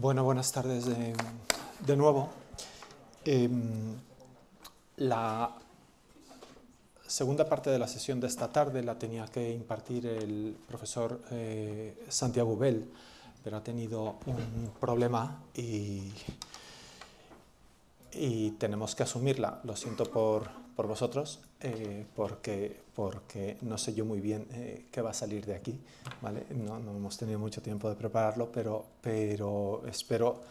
Bueno, buenas tardes de, nuevo. Em, la segunda parte de la sesión de esta tarde la tenía que impartir el profesor eh, Santiago Bell, pero ha tenido un problema y, y tenemos que asumirla. Lo siento por vosotros, eh, porque, porque no sé yo muy bien eh, qué va a salir de aquí, ¿vale? No, hemos tenido mucho tiempo de prepararlo, pero, pero espero,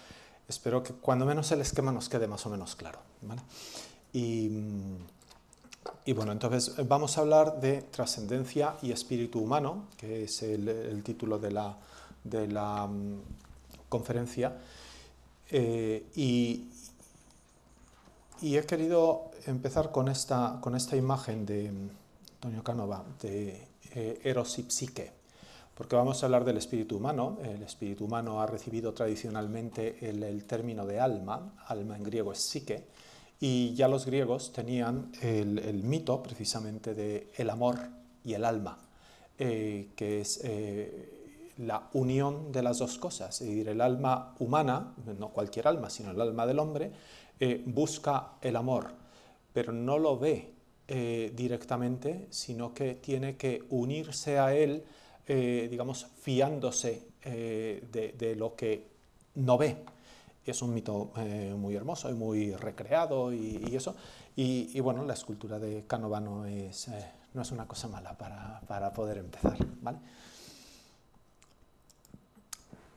espero que cuando menos el esquema nos quede más o menos claro, Y, y bueno, entonces vamos a hablar de trascendencia y espíritu humano, que es el, título de la, de la mm, conferencia. Eh, y, y he querido empezar con esta, con esta imagen de mm, Antonio Canova, de eh, Eros y Psique, porque vamos a hablar del espíritu humano. El espíritu humano ha recibido tradicionalmente el, término de alma, alma en griego es psique, y ya los griegos tenían el, mito precisamente de el amor y el alma, eh, que es... Eh, la unión de las dos cosas, es decir, el alma humana, no cualquier alma, sino el alma del hombre, eh, busca el amor, pero no lo ve eh, directamente, sino que tiene que unirse a él, eh, digamos, fiándose de, lo que no ve. Es un mito muy hermoso y muy recreado y, eso. Y, y, bueno, la escultura de Canovano es, no es una cosa mala para, para poder empezar. ¿vale?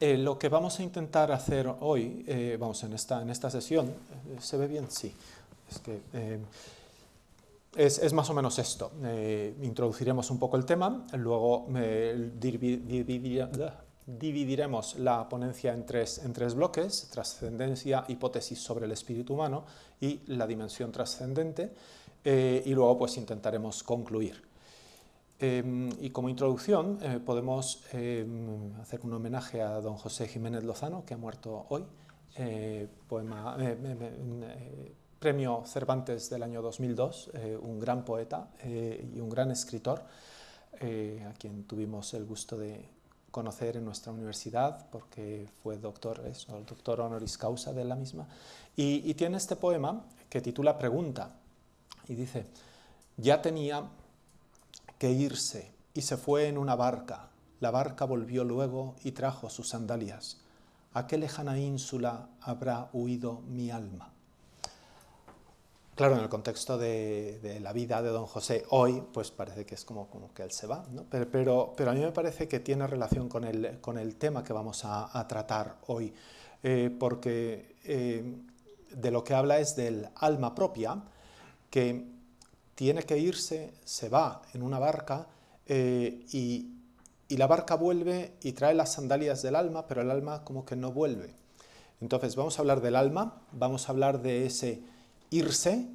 Eh, lo que vamos a intentar hacer hoy, eh, vamos, en esta, en esta sesión, eh, ¿se ve bien? Sí. Es que es, más o menos esto. introduciremos un poco el tema, luego dividiremos la ponencia en tres, en tres bloques, trascendencia, hipótesis sobre el espíritu humano y la dimensión trascendente, y luego pues intentaremos concluir. Em, y como introducción eh, podemos em, hacer un homenaje a don José Jiménez Lozano, que ha muerto hoy, eh, poema, eh, em, premio Cervantes del año 2002, un gran poeta y un gran escritor, a quien tuvimos el gusto de conocer en nuestra universidad porque fue doctor, es doctor honoris causa de la misma, y, y tiene este poema que titula Pregunta y dice, ya tenía que irse, y se fue en una barca. La barca volvió luego y trajo sus sandalias. ¿A qué lejana ínsula habrá huido mi alma? Claro, en el contexto de, la vida de don José hoy, pues parece que es como, como que él se va, ¿no? pero, pero, pero, a mí me parece que tiene relación con el, con el tema que vamos a, tratar hoy, eh, porque eh, de lo que habla es del alma propia, que tiene que irse, se va en una barca eh, y, y la barca vuelve y trae las sandalias del alma, pero el alma como que no vuelve. Entonces vamos a hablar del alma, vamos a hablar de ese irse,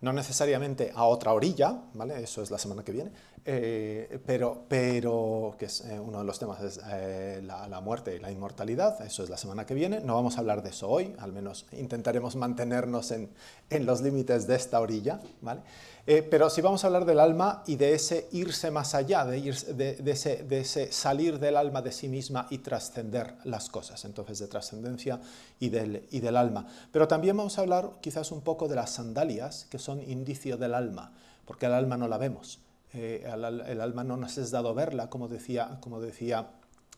no necesariamente a otra orilla, ¿vale? Eso es la semana que viene, eh, pero, pero, que es, eh, uno de los temas es eh, la, muerte y la inmortalidad, eso es la semana que viene, no vamos a hablar de eso hoy, al menos intentaremos mantenernos en, en los límites de esta orilla, ¿vale? pero sí vamos a hablar del alma y de ese irse más allá, de, irse, de, ese, salir del alma de sí misma y trascender las cosas, entonces de trascendencia y del, y del alma. Pero también vamos a hablar quizás un poco de las sandalias, que son indicio del alma, porque el alma no la vemos eh, el alma no nos es dado verla, como decía, como decía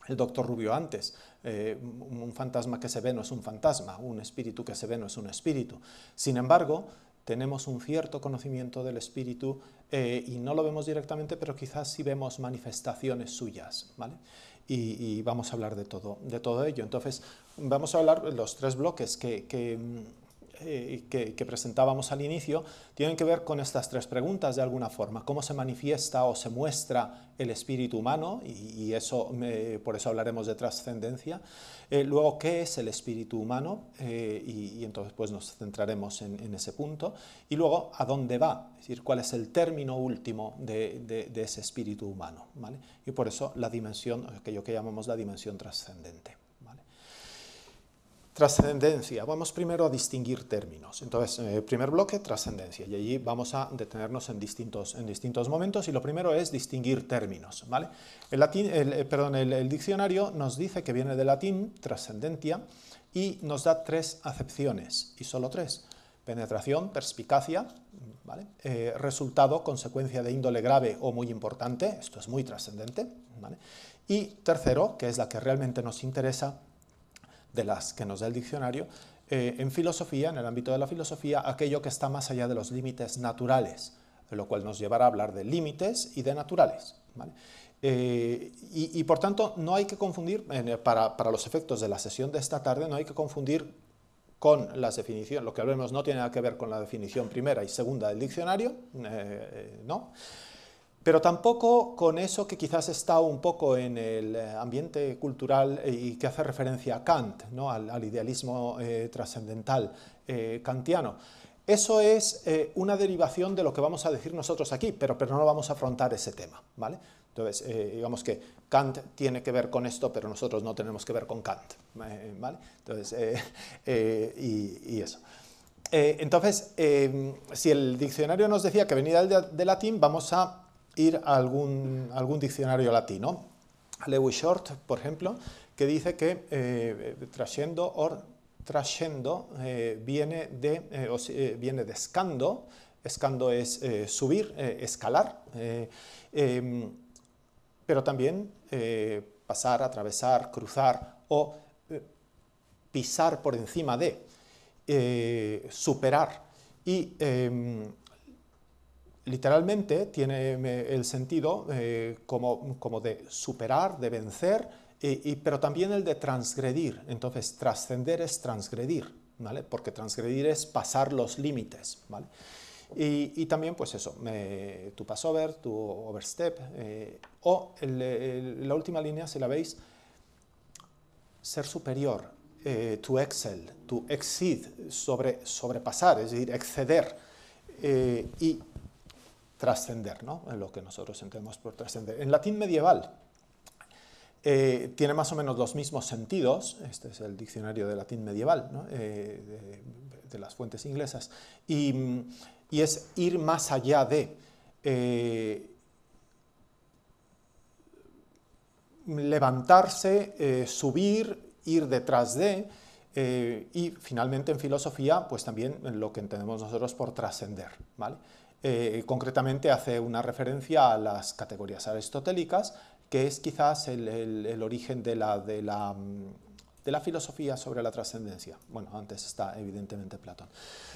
el doctor Rubio antes, eh, un fantasma que se ve no es un fantasma, un espíritu que se ve no es un espíritu. Sin embargo, tenemos un cierto conocimiento del espíritu eh, y no lo vemos directamente, pero quizás sí vemos manifestaciones suyas, ¿vale? Y, vamos a hablar de todo, de todo ello. Entonces, vamos a hablar de los tres bloques que eh, que, presentábamos al inicio tienen que ver con estas tres preguntas de alguna forma. ¿Cómo se manifiesta o se muestra el espíritu humano? Y, eso eh, por eso hablaremos de trascendencia. Eh, luego, ¿qué es el espíritu humano? y, entonces pues, nos centraremos en, ese punto. Y luego, ¿a dónde va? Es decir, ¿cuál es el término último de, ese espíritu humano? Y por eso la dimensión, aquello que llamamos la dimensión trascendente. Trascendencia. Vamos primero a distinguir términos. Entonces, eh, primer bloque, trascendencia. Y allí vamos a detenernos en distintos, en distintos momentos. Y lo primero es distinguir términos. ¿vale? El, eh, diccionario nos dice que viene del latín, trascendencia y nos da tres acepciones, y solo tres. Penetración, perspicacia, eh, resultado, consecuencia de índole grave o muy importante, esto es muy trascendente. Y tercero, que es la que realmente nos interesa, de las que nos da el diccionario, eh, en filosofía, en el ámbito de la filosofía, aquello que está más allá de los límites naturales, lo cual nos llevará a hablar de límites y de naturales. Eh, y, por tanto, no hay que confundir, eh, para, para, los efectos de la sesión de esta tarde, no hay que confundir con las definiciones, lo que hablemos no tiene nada que ver con la definición primera y segunda del diccionario, ¿no? pero tampoco con eso que quizás está un poco en el eh, ambiente cultural eh, y que hace referencia a Kant, ¿no? al, idealismo eh, trascendental kantiano. Eso es una derivación de lo que vamos a decir nosotros aquí, pero, pero no vamos a afrontar ese tema. ¿vale? Entonces, digamos que Kant tiene que ver con esto, pero nosotros no tenemos que ver con Kant. Entonces, y, eso. entonces, si el diccionario nos decía que venía de latín, vamos a ir a algún, algún diccionario latino. Lewis Short, por ejemplo, que dice que eh, eh viene, de, eh, eh, viene de escando, escando es subir, escalar, em, pero también pasar, atravesar, cruzar o pisar por encima de, superar. Y em, literalmente tiene eh, el sentido eh, como, como, de superar, de vencer, y, pero también el de transgredir. Entonces, trascender es transgredir, ¿vale? Porque transgredir es pasar los límites, ¿vale? Y, también, pues eso, tu passover, tu overstep, eh, o la última línea, si la veis, ser superior, tu excel, tu exceed, sobre, sobrepasar, es decir, exceder. y trascender, en lo que nosotros entendemos por trascender. En latín medieval eh, tiene más o menos los mismos sentidos, este es el diccionario de latín medieval, eh, de, las fuentes inglesas, y, es ir más allá de... Eh, levantarse, subir, ir detrás de, y finalmente en filosofía, pues también lo que entendemos nosotros por trascender, ¿vale? Eh, concretamente hace una referencia a las categorías aristotélicas, que es quizás el, origen de la, mm, de la, filosofía sobre la trascendencia. Bueno, antes está evidentemente Platón.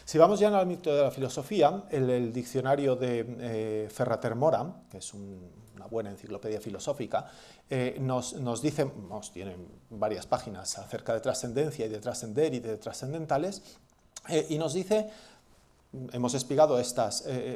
Si vamos ya al mito de la filosofía, el, diccionario de eh, Ferrater Mora, que es una buena enciclopedia filosófica, eh, nos, nos, dice, nos tienen varias páginas acerca de trascendencia y de trascender y de trascendentales, y nos dice hemos explicado eh, eh,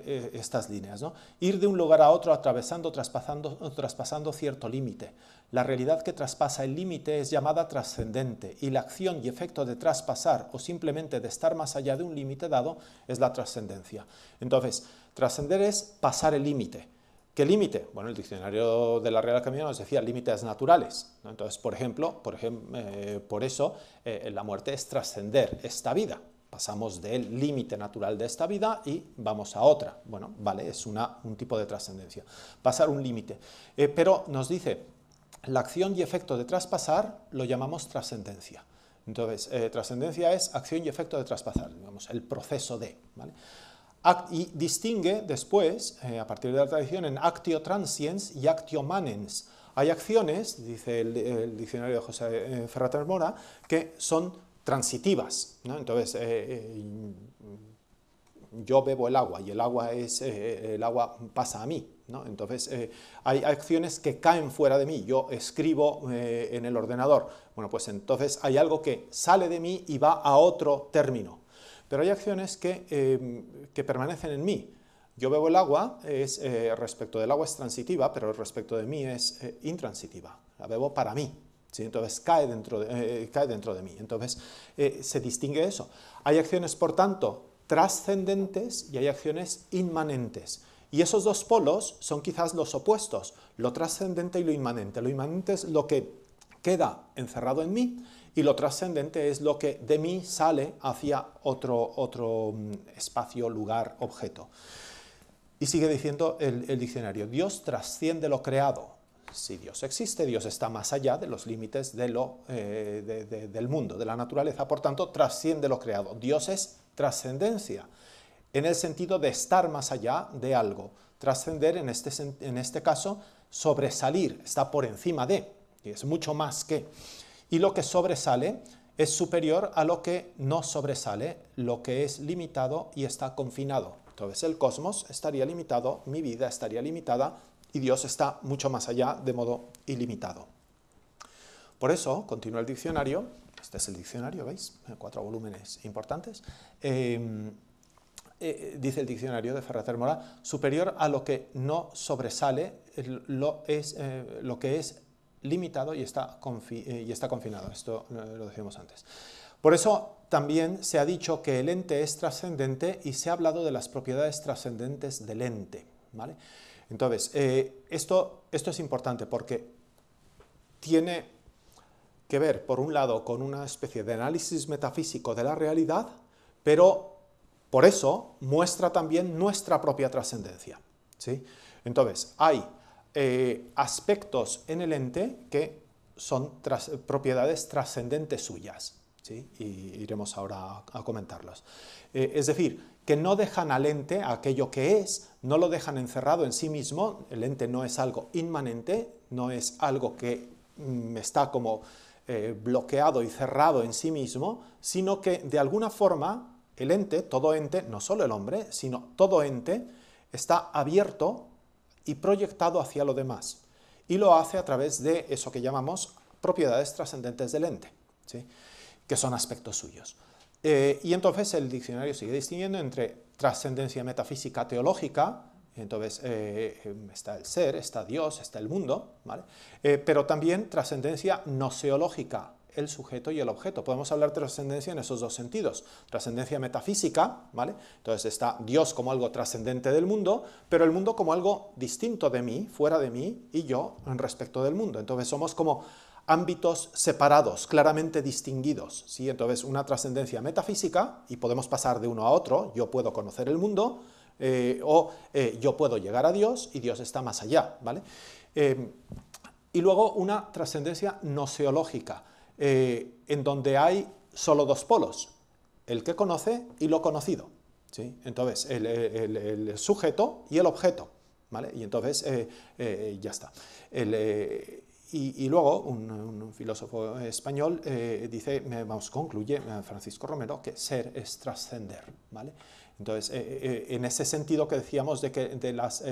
eh, estas, líneas. ¿no? Ir de un lugar a otro atravesando, traspasando, traspasando cierto límite. La realidad que traspasa el límite es llamada trascendente y la acción y efecto de traspasar o simplemente de estar más allá de un límite dado es la trascendencia. Entonces, trascender es pasar el límite. ¿Qué límite? Bueno, el diccionario de la Real Academia nos decía límites naturales. Entonces, por ejemplo, por, eso la muerte es trascender esta vida pasamos del límite natural de esta vida y vamos a otra. Bueno, vale, es una, un tipo de trascendencia, pasar un límite. Eh, pero nos dice, la acción y efecto de traspasar lo llamamos trascendencia. Entonces, eh, trascendencia es acción y efecto de traspasar, digamos, el proceso de. y distingue después, eh, a partir de la tradición, en actio transiens y actio manens. Hay acciones, dice el, el diccionario de José Ferrater Mora, que son transitivas. Entonces, eh, eh, yo bebo el agua y el agua, es, eh, el agua pasa a mí. Entonces, hay acciones que caen fuera de mí. Yo escribo en el ordenador. Bueno, pues entonces hay algo que sale de mí y va a otro término. Pero hay acciones que, permanecen en mí. Yo bebo el agua, es, respecto del agua es transitiva, pero respecto de mí es intransitiva. La bebo para mí, entonces cae dentro de, eh, eh, cae dentro de mí. Entonces eh, se distingue eso. Hay acciones, por tanto, trascendentes y hay acciones inmanentes. Y esos dos polos son quizás los opuestos, lo trascendente y lo inmanente. Lo inmanente es lo que queda encerrado en mí y lo trascendente es lo que de mí sale hacia otro, otro mm, espacio, lugar, objeto. Y sigue diciendo el diccionario, Dios trasciende lo creado, si Dios existe, Dios está más allá de los límites eh, del mundo, de la naturaleza, por tanto, trasciende lo creado. Dios es trascendencia, en el sentido de estar más allá de algo. Trascender, este en este, caso, sobresalir, está por encima de, y es mucho más que. Y lo que sobresale es superior a lo que no sobresale, lo que es limitado y está confinado. Entonces el cosmos estaría limitado, mi vida estaría limitada y Dios está mucho más allá de modo ilimitado. Por eso, continúa el diccionario, este es el diccionario, ¿veis? Cuatro volúmenes importantes. Em, eh, dice el diccionario de Ferrater Mora, superior a lo que no sobresale, lo, es, eh, lo que es limitado y está, eh, y está confinado. Esto lo decíamos antes. Por eso también se ha dicho que el ente es trascendente y se ha hablado de las propiedades trascendentes del ente. ¿vale? Entonces, eh, esto, esto es importante porque tiene que ver, por un lado, con una especie de análisis metafísico de la realidad, pero por eso muestra también nuestra propia trascendencia. ¿sí? Entonces, hay eh, aspectos en el ente que son propiedades trascendentes suyas, ¿sí? y iremos ahora a, comentarlos. Eh, es decir, que no dejan al ente, aquello que es, no lo dejan encerrado en sí mismo, el ente no es algo inmanente, no es algo que mm, está como eh, bloqueado y cerrado en sí mismo, sino que de alguna forma el ente, todo ente, no solo el hombre, sino todo ente, está abierto y proyectado hacia lo demás. Y lo hace a través de eso que llamamos propiedades trascendentes del ente, ¿sí? que son aspectos suyos. Eh, y entonces el diccionario sigue distinguiendo entre trascendencia metafísica teológica, entonces eh, está el ser, está Dios, está el mundo, eh, pero también trascendencia no-seológica, el sujeto y el objeto. Podemos hablar de trascendencia en esos dos sentidos. Trascendencia metafísica, ¿vale? Entonces está Dios como algo trascendente del mundo, pero el mundo como algo distinto de mí, fuera de mí, y yo respecto del mundo. Entonces somos como ámbitos separados, claramente distinguidos. ¿sí? Entonces, una trascendencia metafísica, y podemos pasar de uno a otro, yo puedo conocer el mundo, eh, o eh, yo puedo llegar a Dios y Dios está más allá. ¿vale? Em, y luego una trascendencia noseológica, eh, en donde hay solo dos polos, el que conoce y lo conocido. ¿sí? Entonces, el, el, sujeto y el objeto. ¿vale? Y entonces, ya está. El, y, luego un, filósofo español eh, dice, vamos, concluye eh, Francisco Romero que ser es trascender, ¿vale? Entonces, eh, en ese sentido que decíamos de, que, de las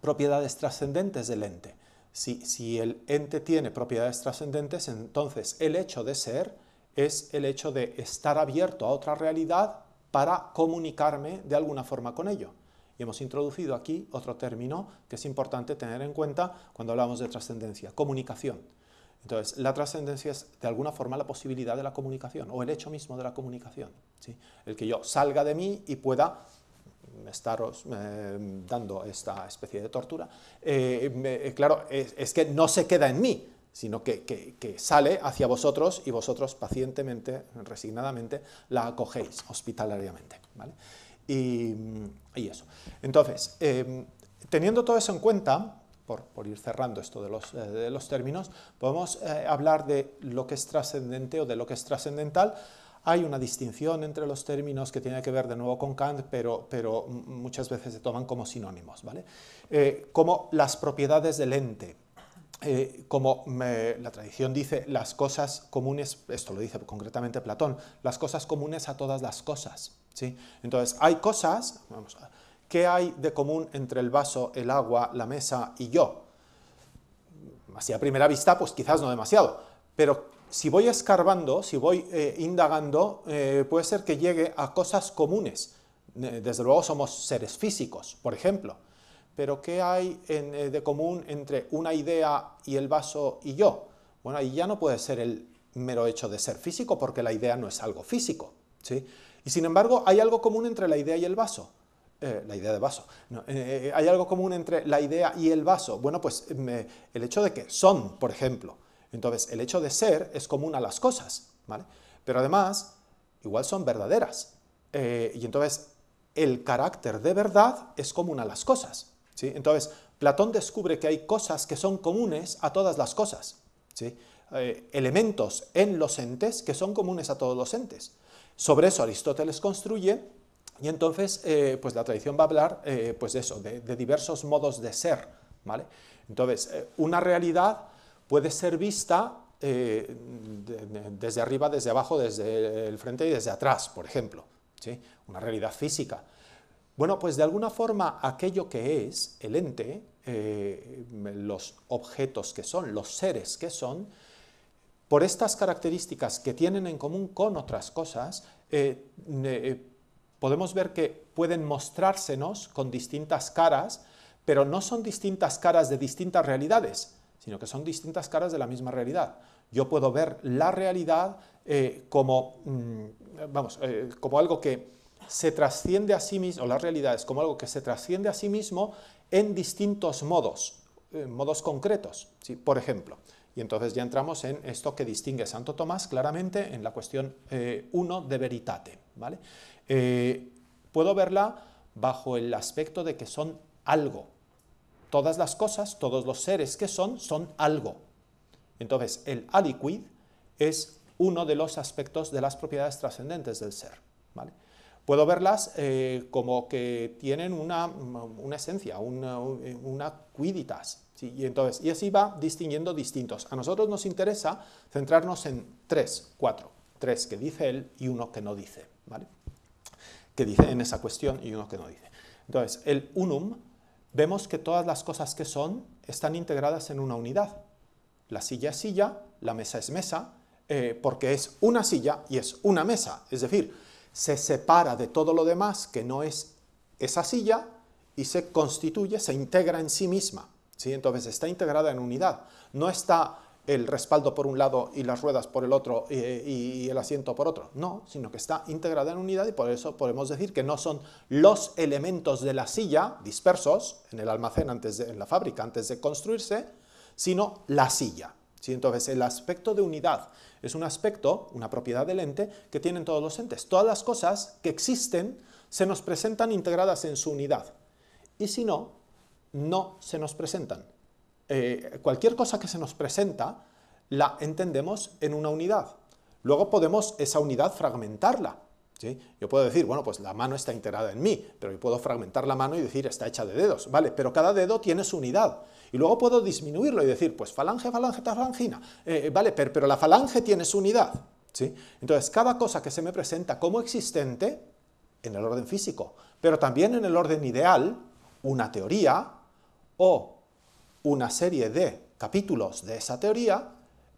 propiedades trascendentes del ente, si, si, el ente tiene propiedades trascendentes, entonces el hecho de ser es el hecho de estar abierto a otra realidad para comunicarme de alguna forma con ello hemos introducido aquí otro término que es importante tener en cuenta cuando hablamos de trascendencia, comunicación. Entonces, la trascendencia es de alguna forma la posibilidad de la comunicación o el hecho mismo de la comunicación. ¿sí? El que yo salga de mí y pueda estaros eh, dando esta especie de tortura. Eh, eh, claro, es, que no se queda en mí, sino que, que sale hacia vosotros y vosotros pacientemente, resignadamente, la acogéis hospitalariamente. ¿vale? y, eso. Entonces, em, teniendo todo eso en cuenta, por, ir cerrando esto de los, eh, términos, podemos eh, hablar de lo que es trascendente o de lo que es trascendental. Hay una distinción entre los términos que tiene que ver de nuevo con Kant, pero, muchas veces se toman como sinónimos, ¿vale? Eh, como las propiedades del ente, como la tradición dice, las cosas comunes, esto lo dice concretamente Platón, las cosas comunes a todas las cosas. Entonces, hay cosas, ¿qué hay de común entre el vaso, el agua, la mesa y yo? Así a primera vista, pues quizás no demasiado, pero si voy escarbando, si voy eh, indagando, eh, puede ser que llegue a cosas comunes. Desde luego somos seres físicos, por ejemplo. Pero ¿qué hay eh, de común entre una idea y el vaso y yo? Bueno, ahí ya no puede ser el mero hecho de ser físico, porque la idea no es algo físico. ¿sí? Y sin embargo, hay algo común entre la idea y el vaso. Eh, la idea de vaso. Eh, eh, hay algo común entre la idea y el vaso. Bueno, pues el hecho de que son, por ejemplo. Entonces, el hecho de ser es común a las cosas, Pero además, igual son verdaderas. y entonces, el carácter de verdad es común a las cosas. ¿sí? Entonces, Platón descubre que hay cosas que son comunes a todas las cosas. ¿sí? elementos en los entes que son comunes a todos los entes. Sobre eso Aristóteles construye y entonces eh, pues la tradición va a hablar eh, pues de eso, de, diversos modos de ser. ¿vale? Entonces, eh, una realidad puede ser vista desde arriba, desde abajo, desde el frente y desde atrás, por ejemplo. ¿sí? Una realidad física. Bueno, pues de alguna forma aquello que es, el ente, los objetos que son, los seres que son, por estas características que tienen en común con otras cosas, eh, eh, podemos ver que pueden mostrársenos con distintas caras, pero no son distintas caras de distintas realidades, sino que son distintas caras de la misma realidad. Yo puedo ver la realidad eh, como, mm, vamos, como algo que se trasciende a sí mismo, o las realidades como algo que se trasciende a sí mismo en distintos modos, en modos concretos. Por ejemplo, y entonces ya entramos en esto que distingue Santo Tomás claramente en la cuestión 1 eh, de veritate. ¿vale? Eh, puedo verla bajo el aspecto de que son algo. Todas las cosas, todos los seres que son, son algo. Entonces, el aliquid es uno de los aspectos de las propiedades trascendentes del ser. ¿vale? puedo verlas eh, como que tienen una, esencia, una, una quiditas. Y, entonces, y así va distinguiendo distintos. A nosotros nos interesa centrarnos en tres, cuatro. Tres que dice él y uno que no dice. ¿vale? Que dice en esa cuestión y uno que no dice. Entonces, el unum, vemos que todas las cosas que son están integradas en una unidad. La silla es silla, la mesa es mesa, eh, porque es una silla y es una mesa. Es decir, se separa de todo lo demás que no es esa silla y se constituye, se integra en sí misma. Entonces está integrada en unidad. No está el respaldo por un lado y las ruedas por el otro eh, y, el asiento por otro. No, sino que está integrada en unidad y por eso podemos decir que no son los elementos de la silla dispersos en el almacén antes de, en la fábrica antes de construirse, sino la silla. ¿Sí? Entonces, el aspecto de unidad es un aspecto, una propiedad del ente, que tienen todos los entes. Todas las cosas que existen se nos presentan integradas en su unidad. Y si no, no se nos presentan. Eh, cualquier cosa que se nos presenta la entendemos en una unidad. Luego podemos esa unidad fragmentarla. ¿sí? Yo puedo decir, bueno, pues la mano está integrada en mí, pero yo puedo fragmentar la mano y decir, está hecha de dedos. Vale, pero cada dedo tiene su unidad. Y luego puedo disminuirlo y decir, pues falange, falange, falangina. Eh, eh, vale, pero, pero la falange tiene su unidad. ¿sí? Entonces, cada cosa que se me presenta como existente, en el orden físico, pero también en el orden ideal, una teoría o una serie de capítulos de esa teoría,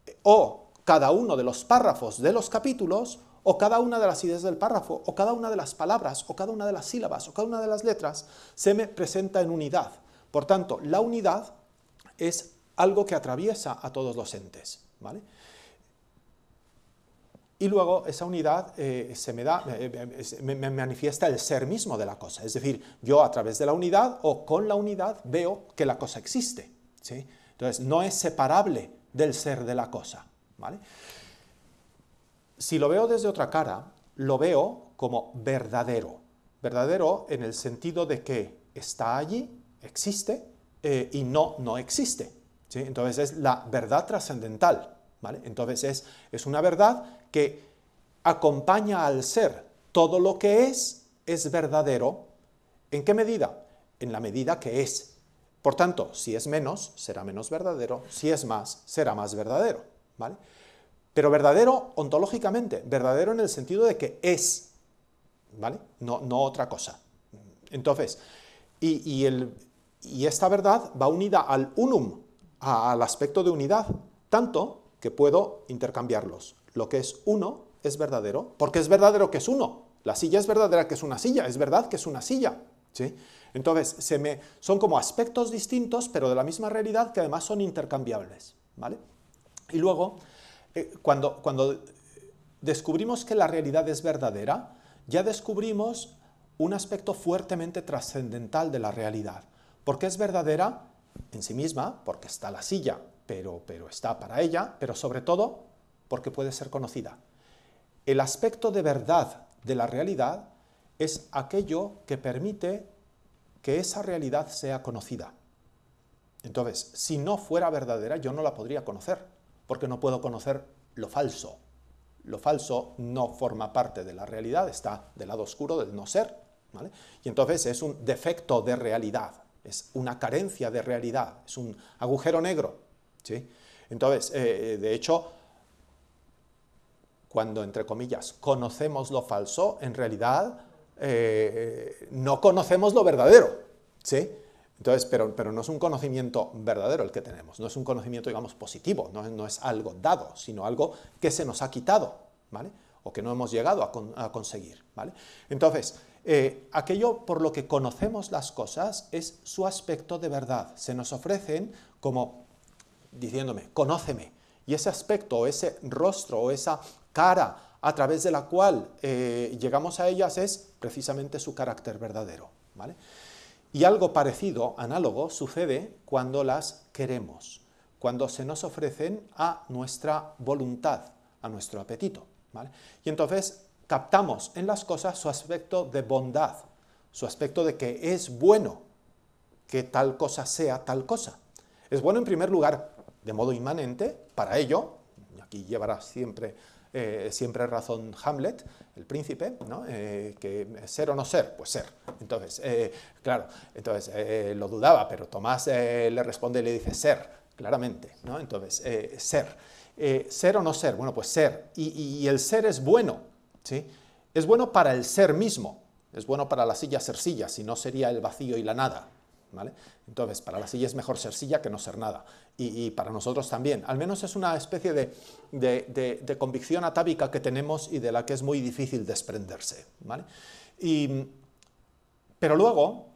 eh, o cada uno de los párrafos de los capítulos, o cada una de las ideas del párrafo, o cada una de las palabras, o cada una de las sílabas, o cada una de las letras, se me presenta en unidad. Por tanto, la unidad es algo que atraviesa a todos los entes. ¿vale? Y luego esa unidad eh, se me, da, eh, eh, manifiesta el ser mismo de la cosa. Es decir, yo a través de la unidad o con la unidad veo que la cosa existe. ¿sí? Entonces, no es separable del ser de la cosa. ¿vale? Si lo veo desde otra cara, lo veo como verdadero. Verdadero en el sentido de que está allí, existe, eh, y no, no existe. Entonces es la verdad trascendental. ¿vale? Entonces es, una verdad que acompaña al ser. Todo lo que es es verdadero. ¿En qué medida? En la medida que es. Por tanto, si es menos, será menos verdadero. Si es más, será más verdadero. ¿vale? Pero verdadero ontológicamente, verdadero en el sentido de que es, ¿vale? No, no otra cosa. Entonces, y el, y esta verdad va unida al unum, al aspecto de unidad, tanto que puedo intercambiarlos. Lo que es uno es verdadero, porque es verdadero que es uno. La silla es verdadera que es una silla, es verdad que es una silla. ¿sí? Entonces, se me, son como aspectos distintos, pero de la misma realidad, que además son intercambiables. ¿vale? Y luego, eh, cuando descubrimos que la realidad es verdadera, ya descubrimos un aspecto fuertemente trascendental de la realidad porque es verdadera en sí misma, porque está la silla, pero, pero está para ella, pero sobre todo porque puede ser conocida. El aspecto de verdad de la realidad es aquello que permite que esa realidad sea conocida. Entonces, si no fuera verdadera, yo no la podría conocer, porque no puedo conocer lo falso. Lo falso no forma parte de la realidad, está del lado oscuro del no ser. Y entonces es un defecto de realidad, es una carencia de realidad, es un agujero negro. ¿sí? Entonces, eh, eh, de hecho, cuando, entre comillas, conocemos lo falso, en realidad eh, no conocemos lo verdadero. ¿sí? Entonces, pero, pero, no es un conocimiento verdadero el que tenemos, no es un conocimiento, digamos, positivo, no, es algo dado, sino algo que se nos ha quitado, ¿vale? O que no hemos llegado a, a conseguir, ¿vale? Entonces, eh, aquello por lo que conocemos las cosas es su aspecto de verdad. Se nos ofrecen como diciéndome, conóceme. Y ese aspecto, ese rostro, o esa cara a través de la cual eh, llegamos a ellas es precisamente su carácter verdadero. ¿vale? Y algo parecido, análogo, sucede cuando las queremos, cuando se nos ofrecen a nuestra voluntad, a nuestro apetito. ¿vale? Y entonces captamos en las cosas su aspecto de bondad, su aspecto de que es bueno que tal cosa sea tal cosa. Es bueno en primer lugar de modo inmanente, para ello, aquí llevará siempre, eh, siempre razón Hamlet, el príncipe, ¿no? Eh, que ser o no ser, pues ser. Entonces, eh, claro, entonces lo dudaba, pero Tomás le responde y le dice ser, claramente, ¿no? Entonces, ser. ser o no ser, bueno, pues ser. y el ser es bueno, es bueno para el ser mismo, es bueno para la silla ser silla, si no sería el vacío y la nada. ¿Vale? Entonces, para la silla es mejor ser silla que no ser nada. Y, para nosotros también. Al menos es una especie de, convicción atávica que tenemos y de la que es muy difícil desprenderse. ¿vale? pero luego,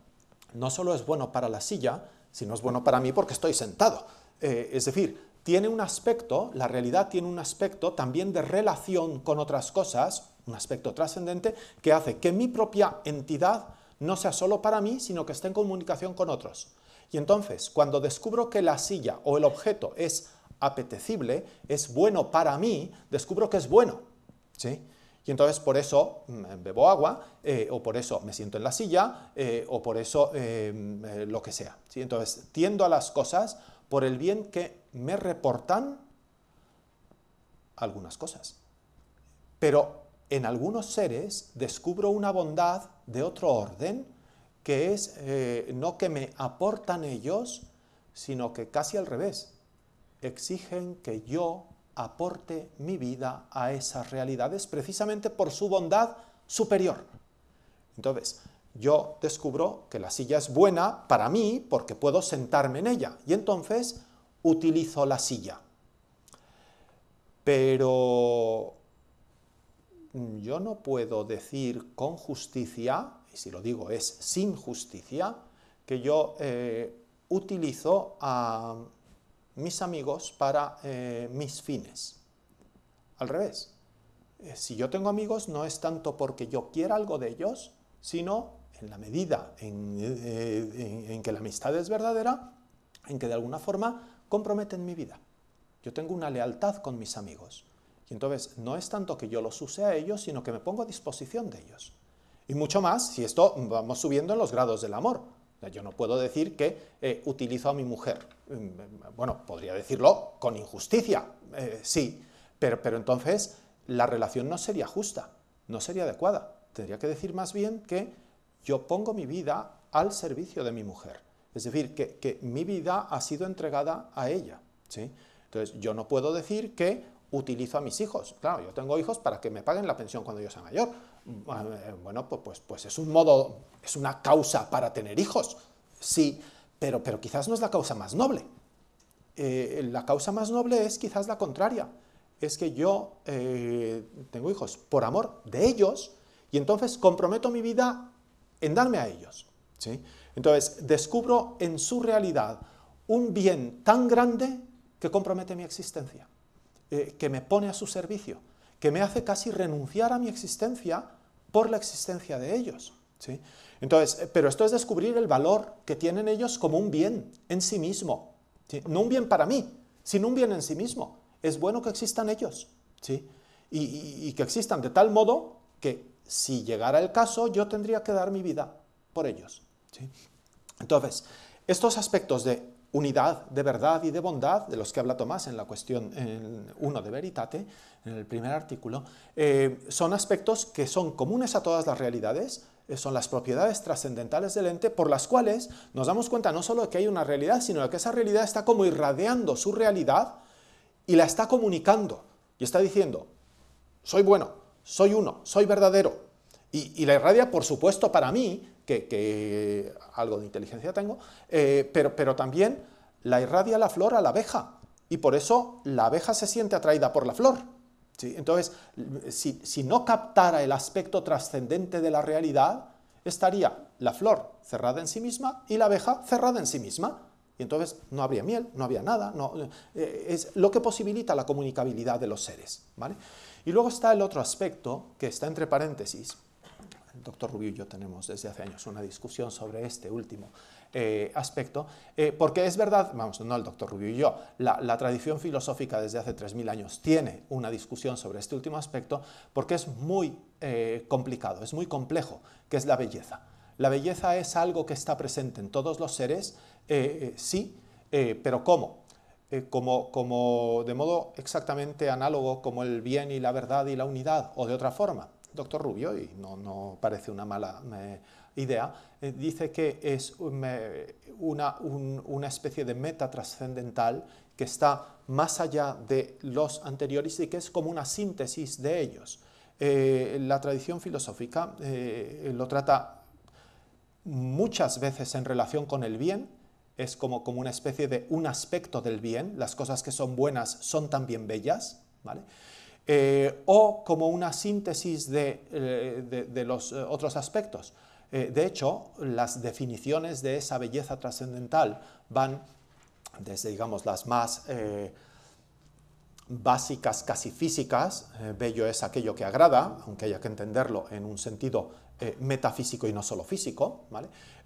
no solo es bueno para la silla, sino es bueno para mí porque estoy sentado. Eh, es decir, tiene un aspecto, la realidad tiene un aspecto también de relación con otras cosas un aspecto trascendente que hace que mi propia entidad no sea solo para mí, sino que esté en comunicación con otros. Y entonces, cuando descubro que la silla o el objeto es apetecible, es bueno para mí, descubro que es bueno. ¿sí? Y entonces por eso mm, eh, bebo agua, eh, o por eso me siento en la silla, eh, o por eso mm, lo que sea. ¿sí? Entonces tiendo a las cosas por el bien que me reportan algunas cosas. Pero en algunos seres descubro una bondad de otro orden, que es eh, no que me aportan ellos, sino que casi al revés, exigen que yo aporte mi vida a esas realidades precisamente por su bondad superior. Entonces, yo descubro que la silla es buena para mí porque puedo sentarme en ella y entonces utilizo la silla. Pero Mm, yo no puedo decir con justicia, y si lo digo es sin justicia, que yo eh, utilizo a mis amigos para eh, mis fines. Al revés, eh, si yo tengo amigos no es tanto porque yo quiera algo de ellos, sino en la medida en que la amistad es verdadera, en que de alguna forma comprometen mi vida. Yo tengo una lealtad con mis amigos. Y entonces no es tanto que yo los use a ellos, sino que me pongo a disposición de ellos. Y mucho más si esto vamos subiendo en los grados del amor. Yo no puedo decir que eh, utilizo a mi mujer. Mm, mm, bueno, podría decirlo con injusticia, eh, sí, pero, entonces la relación no sería justa, no sería adecuada. Tendría que decir más bien que yo pongo mi vida al servicio de mi mujer. Es decir, que, mi vida ha sido entregada a ella. ¿sí? Entonces, yo no puedo decir que utilizo a mis hijos. Claro, yo tengo hijos para que me paguen la pensión cuando yo sea mayor. Eh, bueno, pues, pues, pues es un modo, es una causa para tener hijos, sí, pero, pero quizás no es la causa más noble. Eh, la causa más noble es quizás la contraria, es que yo eh, tengo hijos por amor de ellos y entonces comprometo mi vida en darme a ellos. ¿sí? Entonces descubro en su realidad un bien tan grande que compromete mi existencia. Eh, que me pone a su servicio, que me hace casi renunciar a mi existencia por la existencia de ellos. ¿sí? Entonces, eh, pero esto es descubrir el valor que tienen ellos como un bien en sí mismo. No un bien para mí, sino un bien en sí mismo. Es bueno que existan ellos. ¿sí? Y, y que existan de tal modo que si llegara el caso, yo tendría que dar mi vida por ellos. ¿sí? Entonces, estos aspectos de unidad de verdad y de bondad, de los que habla Tomás en la cuestión 1 de Veritate, en el primer artículo, eh, son aspectos que son comunes a todas las realidades, eh, son las propiedades trascendentales del ente por las cuales nos damos cuenta no solo de que hay una realidad, sino de que esa realidad está como irradiando su realidad y la está comunicando y está diciendo, soy bueno, soy uno, soy verdadero. Y, y la irradia, por supuesto, para mí, que, algo de inteligencia tengo, eh, pero, también la irradia la flor a la abeja y por eso la abeja se siente atraída por la flor. ¿sí? Entonces, si, no captara el aspecto trascendente de la realidad, estaría la flor cerrada en sí misma y la abeja cerrada en sí misma. Y entonces no habría miel, no había nada, no, eh, es lo que posibilita la comunicabilidad de los seres. Y luego está el otro aspecto, que está entre paréntesis, el doctor Rubio y yo tenemos desde hace años una discusión sobre este último eh, aspecto, eh, porque es verdad, vamos, no el doctor Rubio y yo, la, tradición filosófica desde hace 3.000 años tiene una discusión sobre este último aspecto porque es muy eh, complicado, es muy complejo, que es la belleza. La belleza es algo que está presente en todos los seres, sí, pero ¿cómo? como, de modo exactamente análogo como el bien y la verdad y la unidad, o de otra forma, doctor Rubio, y no, parece una mala eh, idea, eh, dice que es una, especie de meta trascendental que está más allá de los anteriores y que es como una síntesis de ellos. Eh, la tradición filosófica lo trata muchas veces en relación con el bien, es como, como una especie de un aspecto del bien, las cosas que son buenas son también bellas, ¿vale? Eh, o como una síntesis de, eh, los eh, otros aspectos. de hecho, las definiciones de esa belleza trascendental van desde, digamos, las más básicas, casi físicas, bello es aquello que agrada, aunque haya que entenderlo en un sentido metafísico y no solo físico,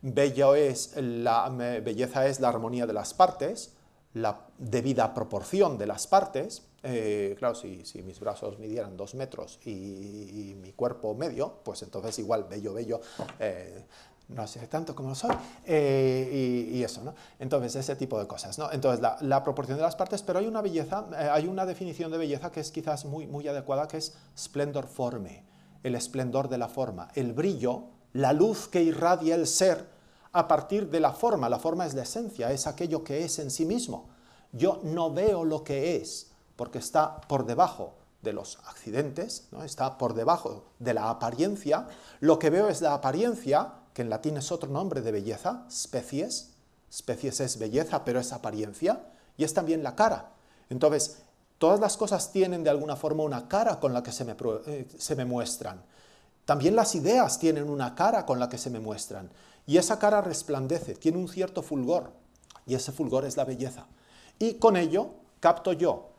Bello es la, belleza es la armonía de las partes, la debida proporción de las partes, eh, claro, si, mis brazos midieran dos metros y, mi cuerpo medio, pues entonces igual, bello, bello, eh, no sé tanto como soy, eh, y, eso, ¿no? Entonces, ese tipo de cosas, ¿no? Entonces, la, proporción de las partes, pero hay una belleza, hay una definición de belleza que es quizás muy, muy adecuada, que es splendor forme, el esplendor de la forma, el brillo, la luz que irradia el ser a partir de la forma. La forma es la esencia, es aquello que es en sí mismo. Yo no veo lo que es, porque está por debajo de los accidentes, ¿no? está por debajo de la apariencia. Lo que veo es la apariencia, que en latín es otro nombre de belleza, especies. Especies es belleza, pero es apariencia. Y es también la cara. Entonces, todas las cosas tienen de alguna forma una cara con la que se me, eh, se me muestran. También las ideas tienen una cara con la que se me muestran. Y esa cara resplandece, tiene un cierto fulgor, y ese fulgor es la belleza. Y con ello capto yo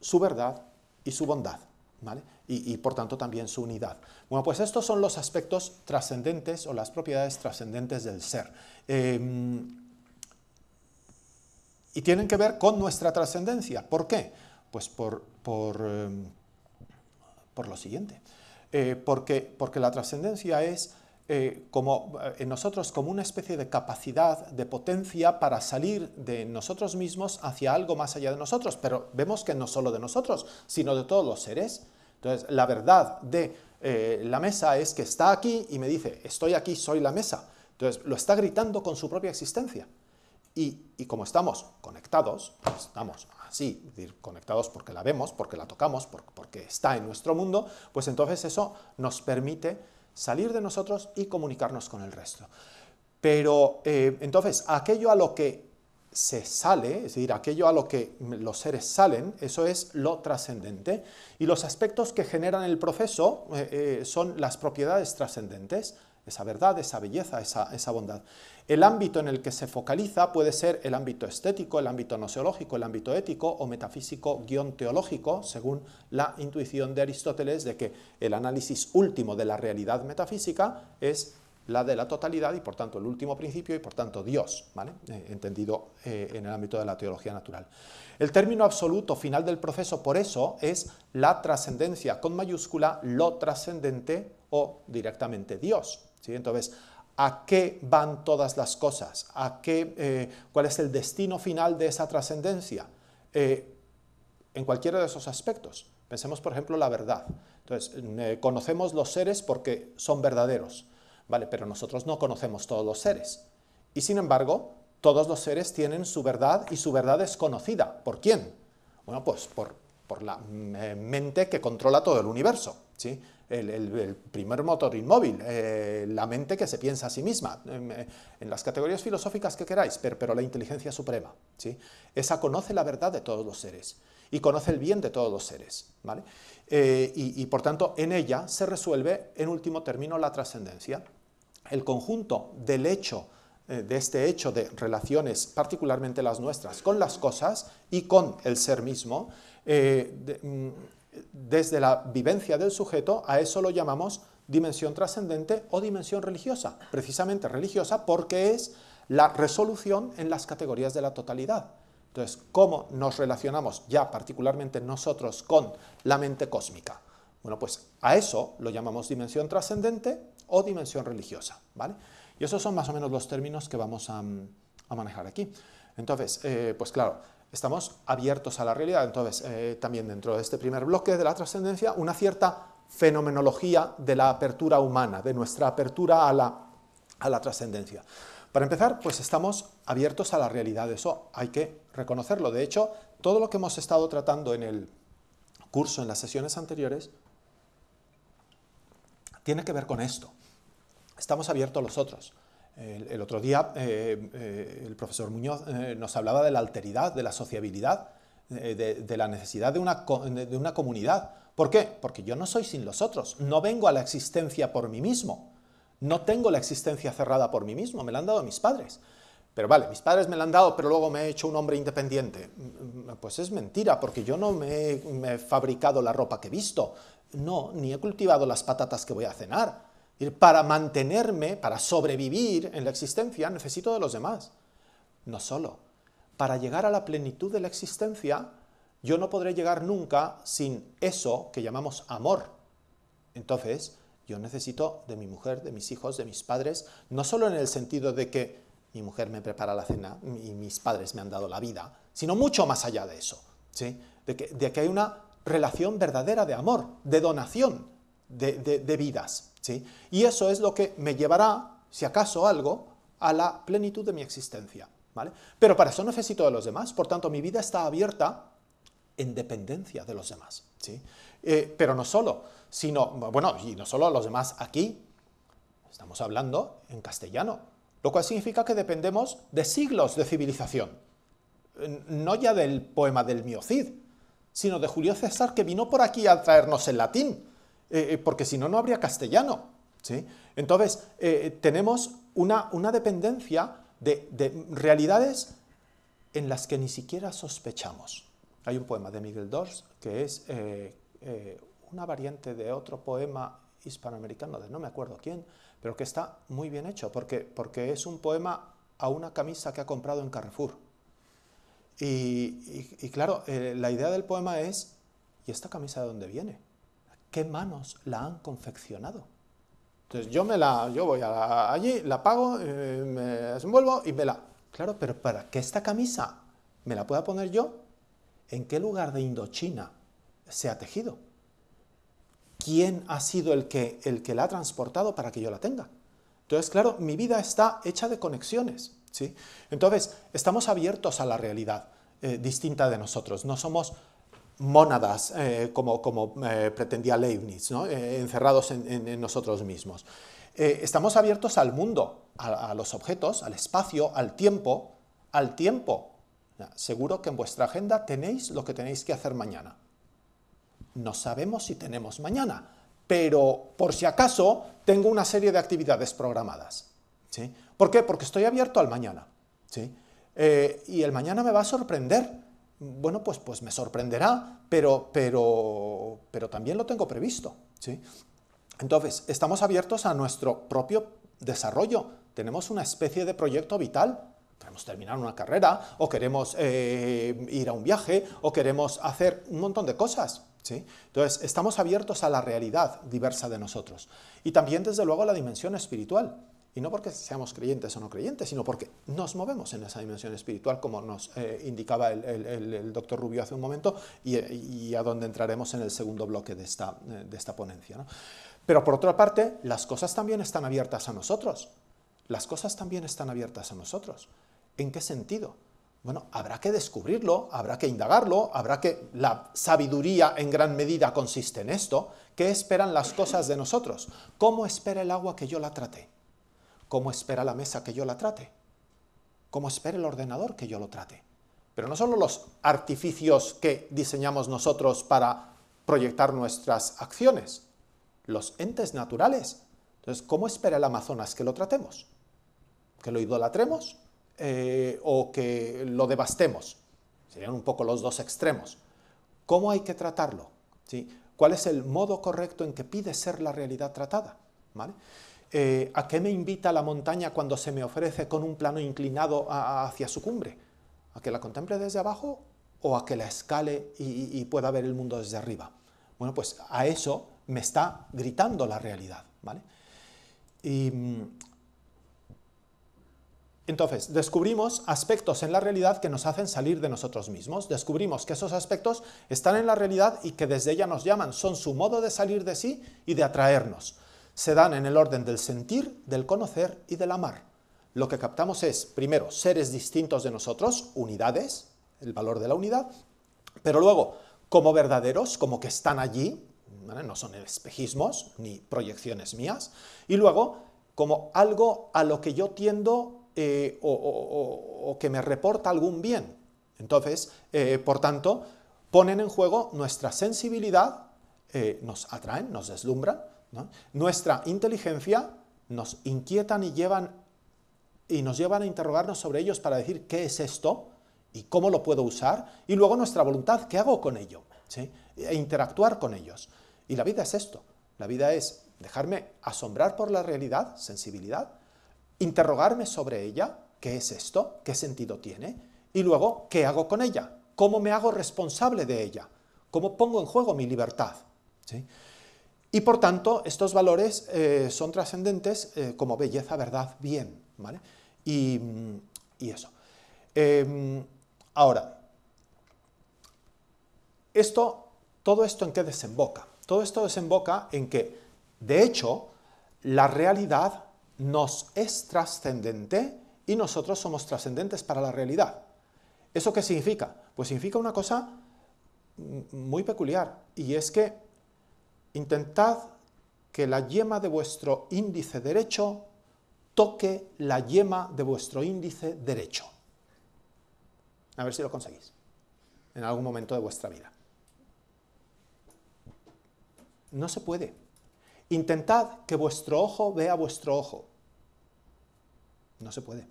su verdad y su bondad, ¿vale? Y, por tanto también su unidad. Bueno, pues estos son los aspectos trascendentes o las propiedades trascendentes del ser. Em, y tienen que ver con nuestra trascendencia. ¿Por qué? Pues por, por, em, por lo siguiente. Eh, porque, porque la trascendencia es eh, como, eh, en nosotros como una especie de capacidad, de potencia para salir de nosotros mismos hacia algo más allá de nosotros, pero vemos que no solo de nosotros, sino de todos los seres. Entonces, la verdad de eh, la mesa es que está aquí y me dice, estoy aquí, soy la mesa. Entonces, lo está gritando con su propia existencia. Y, y, como estamos conectados, pues estamos así, conectados porque la vemos, porque la tocamos, porque está en nuestro mundo, pues entonces eso nos permite salir de nosotros y comunicarnos con el resto. Pero eh, entonces, aquello a lo que se sale, es decir, aquello a lo que los seres salen, eso es lo trascendente. Y los aspectos que generan el proceso eh, eh, son las propiedades trascendentes, esa verdad, esa belleza, esa bondad. El ámbito en el que se focaliza puede ser el ámbito estético, el ámbito noseológico, el ámbito ético o metafísico-teológico, según la intuición de Aristóteles de que el análisis último de la realidad metafísica es la de la totalidad y por tanto el último principio y por tanto Dios, ¿vale? Eh, entendido eh, en el ámbito de la teología natural. El término absoluto final del proceso por eso es la trascendencia con mayúscula, lo trascendente o directamente Dios. ¿sí? Entonces, a qué van todas las cosas, a qué, eh, cuál es el destino final de esa trascendencia, eh, en cualquiera de esos aspectos. Pensemos, por ejemplo, la verdad. Entonces, mm, eh, conocemos los seres porque son verdaderos, ¿vale? Pero nosotros no conocemos todos los seres. Y sin embargo, todos los seres tienen su verdad y su verdad es conocida. ¿Por quién? Bueno, pues por, por la mm, mente que controla todo el universo, ¿sí? el, primer motor inmóvil, eh, la mente que se piensa a sí misma, em, eh, en, las categorías filosóficas que queráis, pero, la inteligencia suprema. ¿sí? Esa conoce la verdad de todos los seres y conoce el bien de todos los seres. ¿vale? Eh, y, por tanto, en ella se resuelve, en último término, la trascendencia. El conjunto del hecho de este hecho de relaciones, particularmente las nuestras, con las cosas y con el ser mismo, mm, desde la vivencia del sujeto, a eso lo llamamos dimensión trascendente o dimensión religiosa, precisamente religiosa porque es la resolución en las categorías de la totalidad. Entonces, ¿cómo nos relacionamos ya particularmente nosotros con la mente cósmica? Bueno, pues a eso lo llamamos dimensión trascendente o dimensión religiosa, ¿vale? Y esos son más o menos los términos que vamos a, mm, manejar aquí. Entonces, eh, pues claro, estamos abiertos a la realidad. Entonces, eh, también dentro de este primer bloque de la trascendencia, una cierta fenomenología de la apertura humana, de nuestra apertura a la, a la trascendencia. Para empezar, pues estamos abiertos a la realidad, eso hay que reconocerlo. De hecho, todo lo que hemos estado tratando en el curso, en las sesiones anteriores, tiene que ver con esto. Estamos abiertos a los otros, el, otro día eh, eh, el profesor Muñoz eh, nos hablaba de la alteridad, de la sociabilidad, de, la necesidad de una, comunidad. ¿Por qué? Porque yo no soy sin los otros, no vengo a la existencia por mí mismo, no tengo la existencia cerrada por mí mismo, me la han dado mis padres. Pero vale, mis padres me la han dado, pero luego me he hecho un hombre independiente. Mm, mm, pues es mentira, porque yo no me he, me he fabricado la ropa que he visto, no, ni he cultivado las patatas que voy a cenar. Y para mantenerme, para sobrevivir en la existencia, necesito de los demás. No solo. Para llegar a la plenitud de la existencia, yo no podré llegar nunca sin eso que llamamos amor. Entonces, yo necesito de mi mujer, de mis hijos, de mis padres, no solo en el sentido de que mi mujer me prepara la cena y mis padres me han dado la vida, sino mucho más allá de eso, ¿sí? de, que, hay una relación verdadera de amor, de donación de, de, de vidas. Y eso es lo que me llevará, si acaso algo, a la plenitud de mi existencia. Pero para eso necesito de los demás, por tanto mi vida está abierta en dependencia de los demás. ¿sí? Eh, pero no solo, sino, bueno, y no solo los demás aquí, estamos hablando en castellano, lo cual significa que dependemos de siglos de civilización, no ya del poema del Miocid, sino de Julio César que vino por aquí a traernos el latín. Eh, eh, porque si no, no habría castellano. ¿sí? Entonces, eh, tenemos una, dependencia de, realidades en las que ni siquiera sospechamos. Hay un poema de Miguel Dors que es una variante de otro poema hispanoamericano de no me acuerdo quién, pero que está muy bien hecho, porque, porque es un poema a una camisa que ha comprado en Carrefour. Y, claro, la idea del poema es, ¿y esta camisa de dónde viene? ¿Qué manos la han confeccionado? Entonces yo, me la, yo voy allí, la pago, eh, me desenvuelvo y me la... Claro, pero para que esta camisa me la pueda poner yo, ¿en qué lugar de Indochina se ha tejido? ¿Quién ha sido el que, el que la ha transportado para que yo la tenga? Entonces, claro, mi vida está hecha de conexiones. ¿sí? Entonces, estamos abiertos a la realidad eh, distinta de nosotros. No somos mónadas, eh, como, eh, pretendía Leibniz, eh, encerrados en, nosotros mismos. estamos abiertos al mundo, a, los objetos, al espacio, al tiempo, al tiempo. Seguro que en vuestra agenda tenéis lo que tenéis que hacer mañana. No sabemos si tenemos mañana, pero por si acaso tengo una serie de actividades programadas. ¿sí? ¿Por qué? Porque estoy abierto al mañana. ¿sí? y el mañana me va a sorprender bueno, pues, pues me sorprenderá, pero, también lo tengo previsto. ¿sí? Entonces, estamos abiertos a nuestro propio desarrollo. Tenemos una especie de proyecto vital. Queremos terminar una carrera, o queremos eh, ir a un viaje, o queremos hacer un montón de cosas. ¿sí? Entonces, estamos abiertos a la realidad diversa de nosotros. Y también, desde luego, a la dimensión espiritual. Y no porque seamos creyentes o no creyentes, sino porque nos movemos en esa dimensión espiritual, como nos eh, indicaba el, doctor Rubio hace un momento, y, a donde entraremos en el segundo bloque de esta, eh, de esta ponencia. Pero por otra parte, las cosas también están abiertas a nosotros. Las cosas también están abiertas a nosotros. ¿En qué sentido? Bueno, habrá que descubrirlo, habrá que indagarlo, habrá que... La sabiduría en gran medida consiste en esto. ¿Qué esperan las cosas de nosotros? ¿Cómo espera el agua que yo la trate? cómo espera la mesa que yo la trate, cómo espera el ordenador que yo lo trate. Pero no solo los artificios que diseñamos nosotros para proyectar nuestras acciones, los entes naturales. Entonces, ¿cómo espera el Amazonas que lo tratemos? ¿Que lo idolatremos eh, o que lo devastemos? Serían un poco los dos extremos. ¿Cómo hay que tratarlo? ¿Cuál es el modo correcto en que pide ser la realidad tratada? ¿Vale? Eh, ¿a qué me invita la montaña cuando se me ofrece con un plano inclinado hacia su cumbre? ¿A que la contemple desde abajo o a que la escale y, pueda ver el mundo desde arriba? Bueno, pues a eso me está gritando la realidad, ¿vale? Mm, entonces, descubrimos aspectos en la realidad que nos hacen salir de nosotros mismos, descubrimos que esos aspectos están en la realidad y que desde ella nos llaman, son su modo de salir de sí y de atraernos se dan en el orden del sentir, del conocer y del amar. Lo que captamos es, primero, seres distintos de nosotros, unidades, el valor de la unidad, pero luego, como verdaderos, como que están allí, no son espejismos ni proyecciones mías, y luego, como algo a lo que yo tiendo eh, o, que me reporta algún bien. Entonces, eh, por tanto, ponen en juego nuestra sensibilidad, eh, nos atraen, nos deslumbran, nuestra inteligencia nos inquietan y, llevan, y nos llevan a interrogarnos sobre ellos para decir qué es esto y cómo lo puedo usar, y luego nuestra voluntad, qué hago con ello, e interactuar con ellos. Y la vida es esto, la vida es dejarme asombrar por la realidad, sensibilidad, interrogarme sobre ella, qué es esto, qué sentido tiene, y luego qué hago con ella, cómo me hago responsable de ella, cómo pongo en juego mi libertad. Y por tanto, estos valores eh, son trascendentes eh, como belleza, verdad, bien. ¿vale? Y, eso. Em, ahora, esto, todo esto en qué desemboca? Todo esto desemboca en que, de hecho, la realidad nos es trascendente y nosotros somos trascendentes para la realidad. ¿Eso qué significa? Pues significa una cosa mm, muy peculiar, y es que Intentad que la yema de vuestro índice derecho toque la yema de vuestro índice derecho. A ver si lo conseguís en algún momento de vuestra vida. No se puede. Intentad que vuestro ojo vea vuestro ojo. No se puede.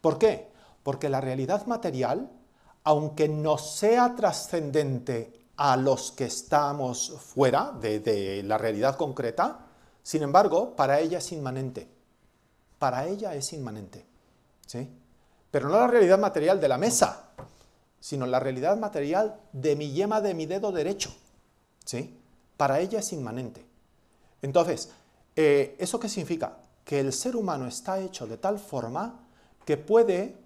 ¿Por qué? Porque la realidad material, aunque no sea trascendente a los que estamos fuera de, la realidad concreta, sin embargo, para ella es inmanente. Para ella es inmanente. ¿sí? Pero no la realidad material de la mesa, sino la realidad material de mi yema de mi dedo derecho. ¿sí? Para ella es inmanente. Entonces, eh, ¿eso qué significa? Que el ser humano está hecho de tal forma que puede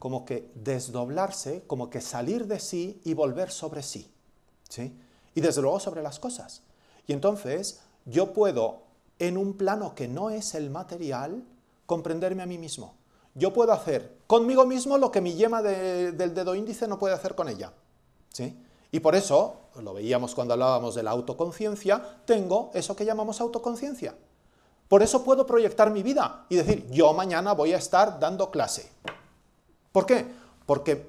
como que desdoblarse, como que salir de sí y volver sobre sí. Y desde luego sobre las cosas. Y entonces yo puedo, en un plano que no es el material, comprenderme a mí mismo. Yo puedo hacer conmigo mismo lo que mi yema del dedo índice no puede hacer con ella. ¿sí? Y por eso, lo veíamos cuando hablábamos de la autoconciencia, tengo eso que llamamos autoconciencia. Por eso puedo proyectar mi vida y decir, yo mañana voy a estar dando clase. ¿Por qué? Porque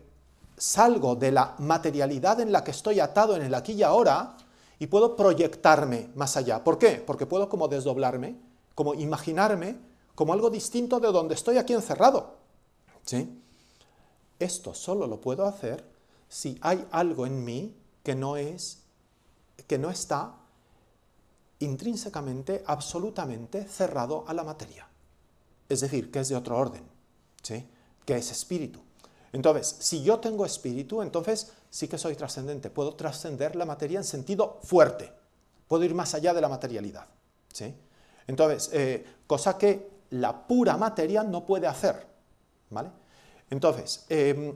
salgo de la materialidad en la que estoy atado en el aquí y ahora y puedo proyectarme más allá. ¿Por qué? Porque puedo como desdoblarme, como imaginarme como algo distinto de donde estoy aquí encerrado. ¿Sí? Esto solo lo puedo hacer si hay algo en mí que no es que no está intrínsecamente, absolutamente cerrado a la materia. Es decir, que es de otro orden, ¿sí? que es espíritu. Entonces, si yo tengo espíritu, entonces sí que soy trascendente, puedo trascender la materia en sentido fuerte, puedo ir más allá de la materialidad. ¿sí? Entonces, eh, cosa que la pura materia no puede hacer. ¿vale? Entonces, em,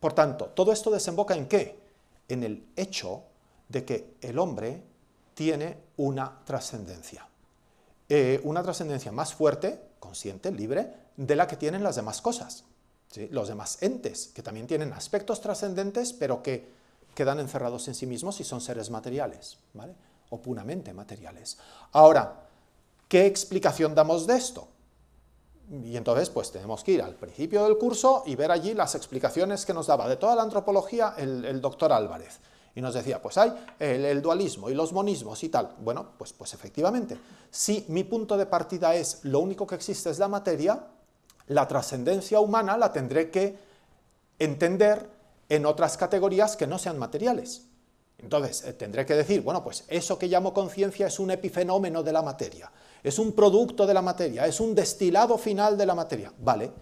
por tanto, todo esto desemboca en qué? En el hecho de que el hombre tiene una trascendencia. Eh, una trascendencia más fuerte, consciente, libre, de la que tienen las demás cosas los demás entes, que también tienen aspectos trascendentes, pero que quedan encerrados en sí mismos y son seres materiales, o puramente materiales. Ahora, ¿qué explicación damos de esto? Y entonces, pues tenemos que ir al principio del curso y ver allí las explicaciones que nos daba de toda la antropología el, doctor Álvarez. Y nos decía, pues hay el, el, dualismo y los monismos y tal. Bueno, pues, pues efectivamente, si mi punto de partida es lo único que existe es la materia, la trascendencia humana la tendré que entender en otras categorías que no sean materiales. Entonces, eh, tendré que decir, bueno, pues eso que llamo conciencia es un epifenómeno de la materia, es un producto de la materia, es un destilado final de la materia, ¿vale?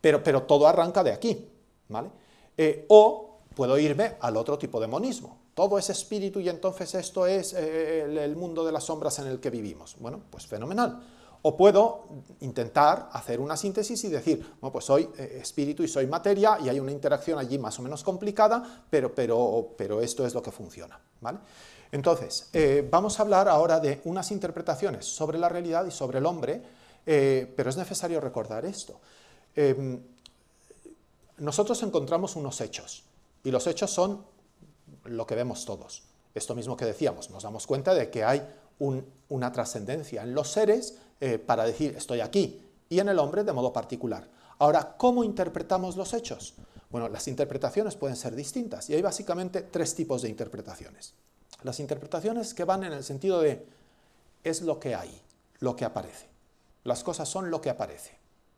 Pero, todo arranca de aquí, ¿vale? Eh, o puedo irme al otro tipo de monismo, todo es espíritu y entonces esto es eh, el mundo de las sombras en el que vivimos. Bueno, pues fenomenal. O puedo intentar hacer una síntesis y decir, bueno, pues soy eh, espíritu y soy materia y hay una interacción allí más o menos complicada, pero, esto es lo que funciona. ¿vale? Entonces, eh, vamos a hablar ahora de unas interpretaciones sobre la realidad y sobre el hombre, eh, pero es necesario recordar esto. Em, nosotros encontramos unos hechos y los hechos son lo que vemos todos. Esto mismo que decíamos, nos damos cuenta de que hay una trascendencia en los seres eh, para decir estoy aquí, y en el hombre de modo particular. Ahora, ¿cómo interpretamos los hechos? Bueno, las interpretaciones pueden ser distintas y hay básicamente tres tipos de interpretaciones. Las interpretaciones que van en el sentido de es lo que hay, lo que aparece. Las cosas son lo que aparece,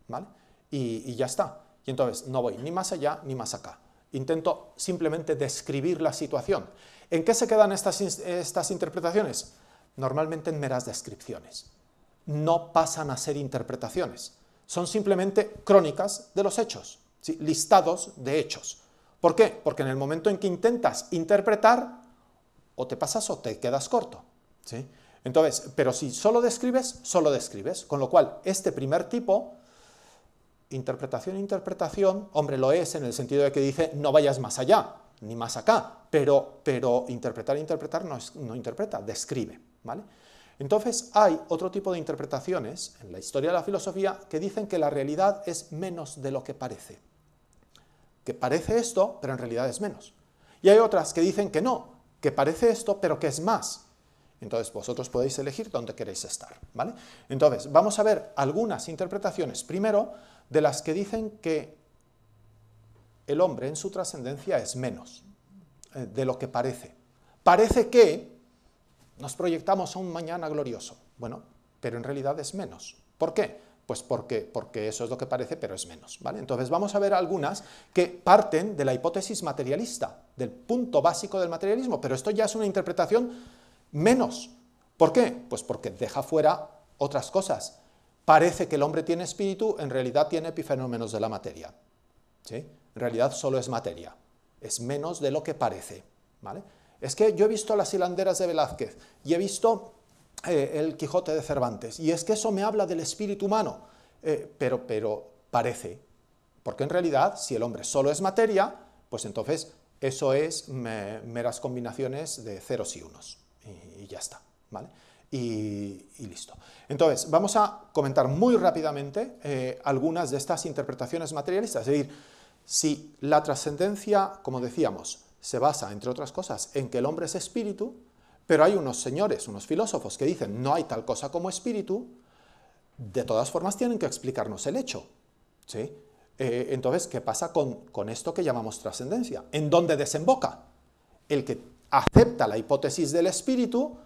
¿vale? Y, ya está. Y entonces no voy ni más allá ni más acá. Intento simplemente describir la situación. ¿En qué se quedan estas interpretaciones? Normalmente en meras descripciones no pasan a ser interpretaciones, son simplemente crónicas de los hechos, listados de hechos. ¿Por qué? Porque en el momento en que intentas interpretar, o te pasas o te quedas corto. Entonces, pero si solo describes, solo describes. Con lo cual, este primer tipo, interpretación, interpretación, hombre, lo es en el sentido de que dice, no vayas más allá, ni más acá, pero, pero interpretar, interpretar no, no interpreta, describe. ¿vale? Entonces hay otro tipo de interpretaciones en la historia de la filosofía que dicen que la realidad es menos de lo que parece. Que parece esto, pero en realidad es menos. Y hay otras que dicen que no, que parece esto, pero que es más. Entonces vosotros podéis elegir dónde queréis estar. ¿vale? Entonces vamos a ver algunas interpretaciones. Primero, de las que dicen que el hombre en su trascendencia es menos eh, de lo que parece. Parece que nos proyectamos a un mañana glorioso. Bueno, pero en realidad es menos. ¿Por qué? Pues porque, porque eso es lo que parece, pero es menos. ¿vale? Entonces vamos a ver algunas que parten de la hipótesis materialista, del punto básico del materialismo, pero esto ya es una interpretación menos. ¿Por qué? Pues porque deja fuera otras cosas. Parece que el hombre tiene espíritu, en realidad tiene epifenómenos de la materia. En realidad solo es materia. Es menos de lo que parece. ¿vale? Es que yo he visto las hilanderas de Velázquez y he visto eh, el Quijote de Cervantes, y es que eso me habla del espíritu humano, eh, pero, pero parece, porque en realidad si el hombre solo es materia, pues entonces eso es meras combinaciones de ceros y unos, y, ya está, ¿vale? Y, listo. Entonces, vamos a comentar muy rápidamente eh, algunas de estas interpretaciones materialistas, es decir, si la trascendencia, como decíamos, se basa, entre otras cosas, en que el hombre es espíritu, pero hay unos señores, unos filósofos que dicen no hay tal cosa como espíritu, de todas formas tienen que explicarnos el hecho. ¿sí? Eh, entonces, ¿qué pasa con, esto que llamamos trascendencia? ¿En dónde desemboca? El que acepta la hipótesis del espíritu,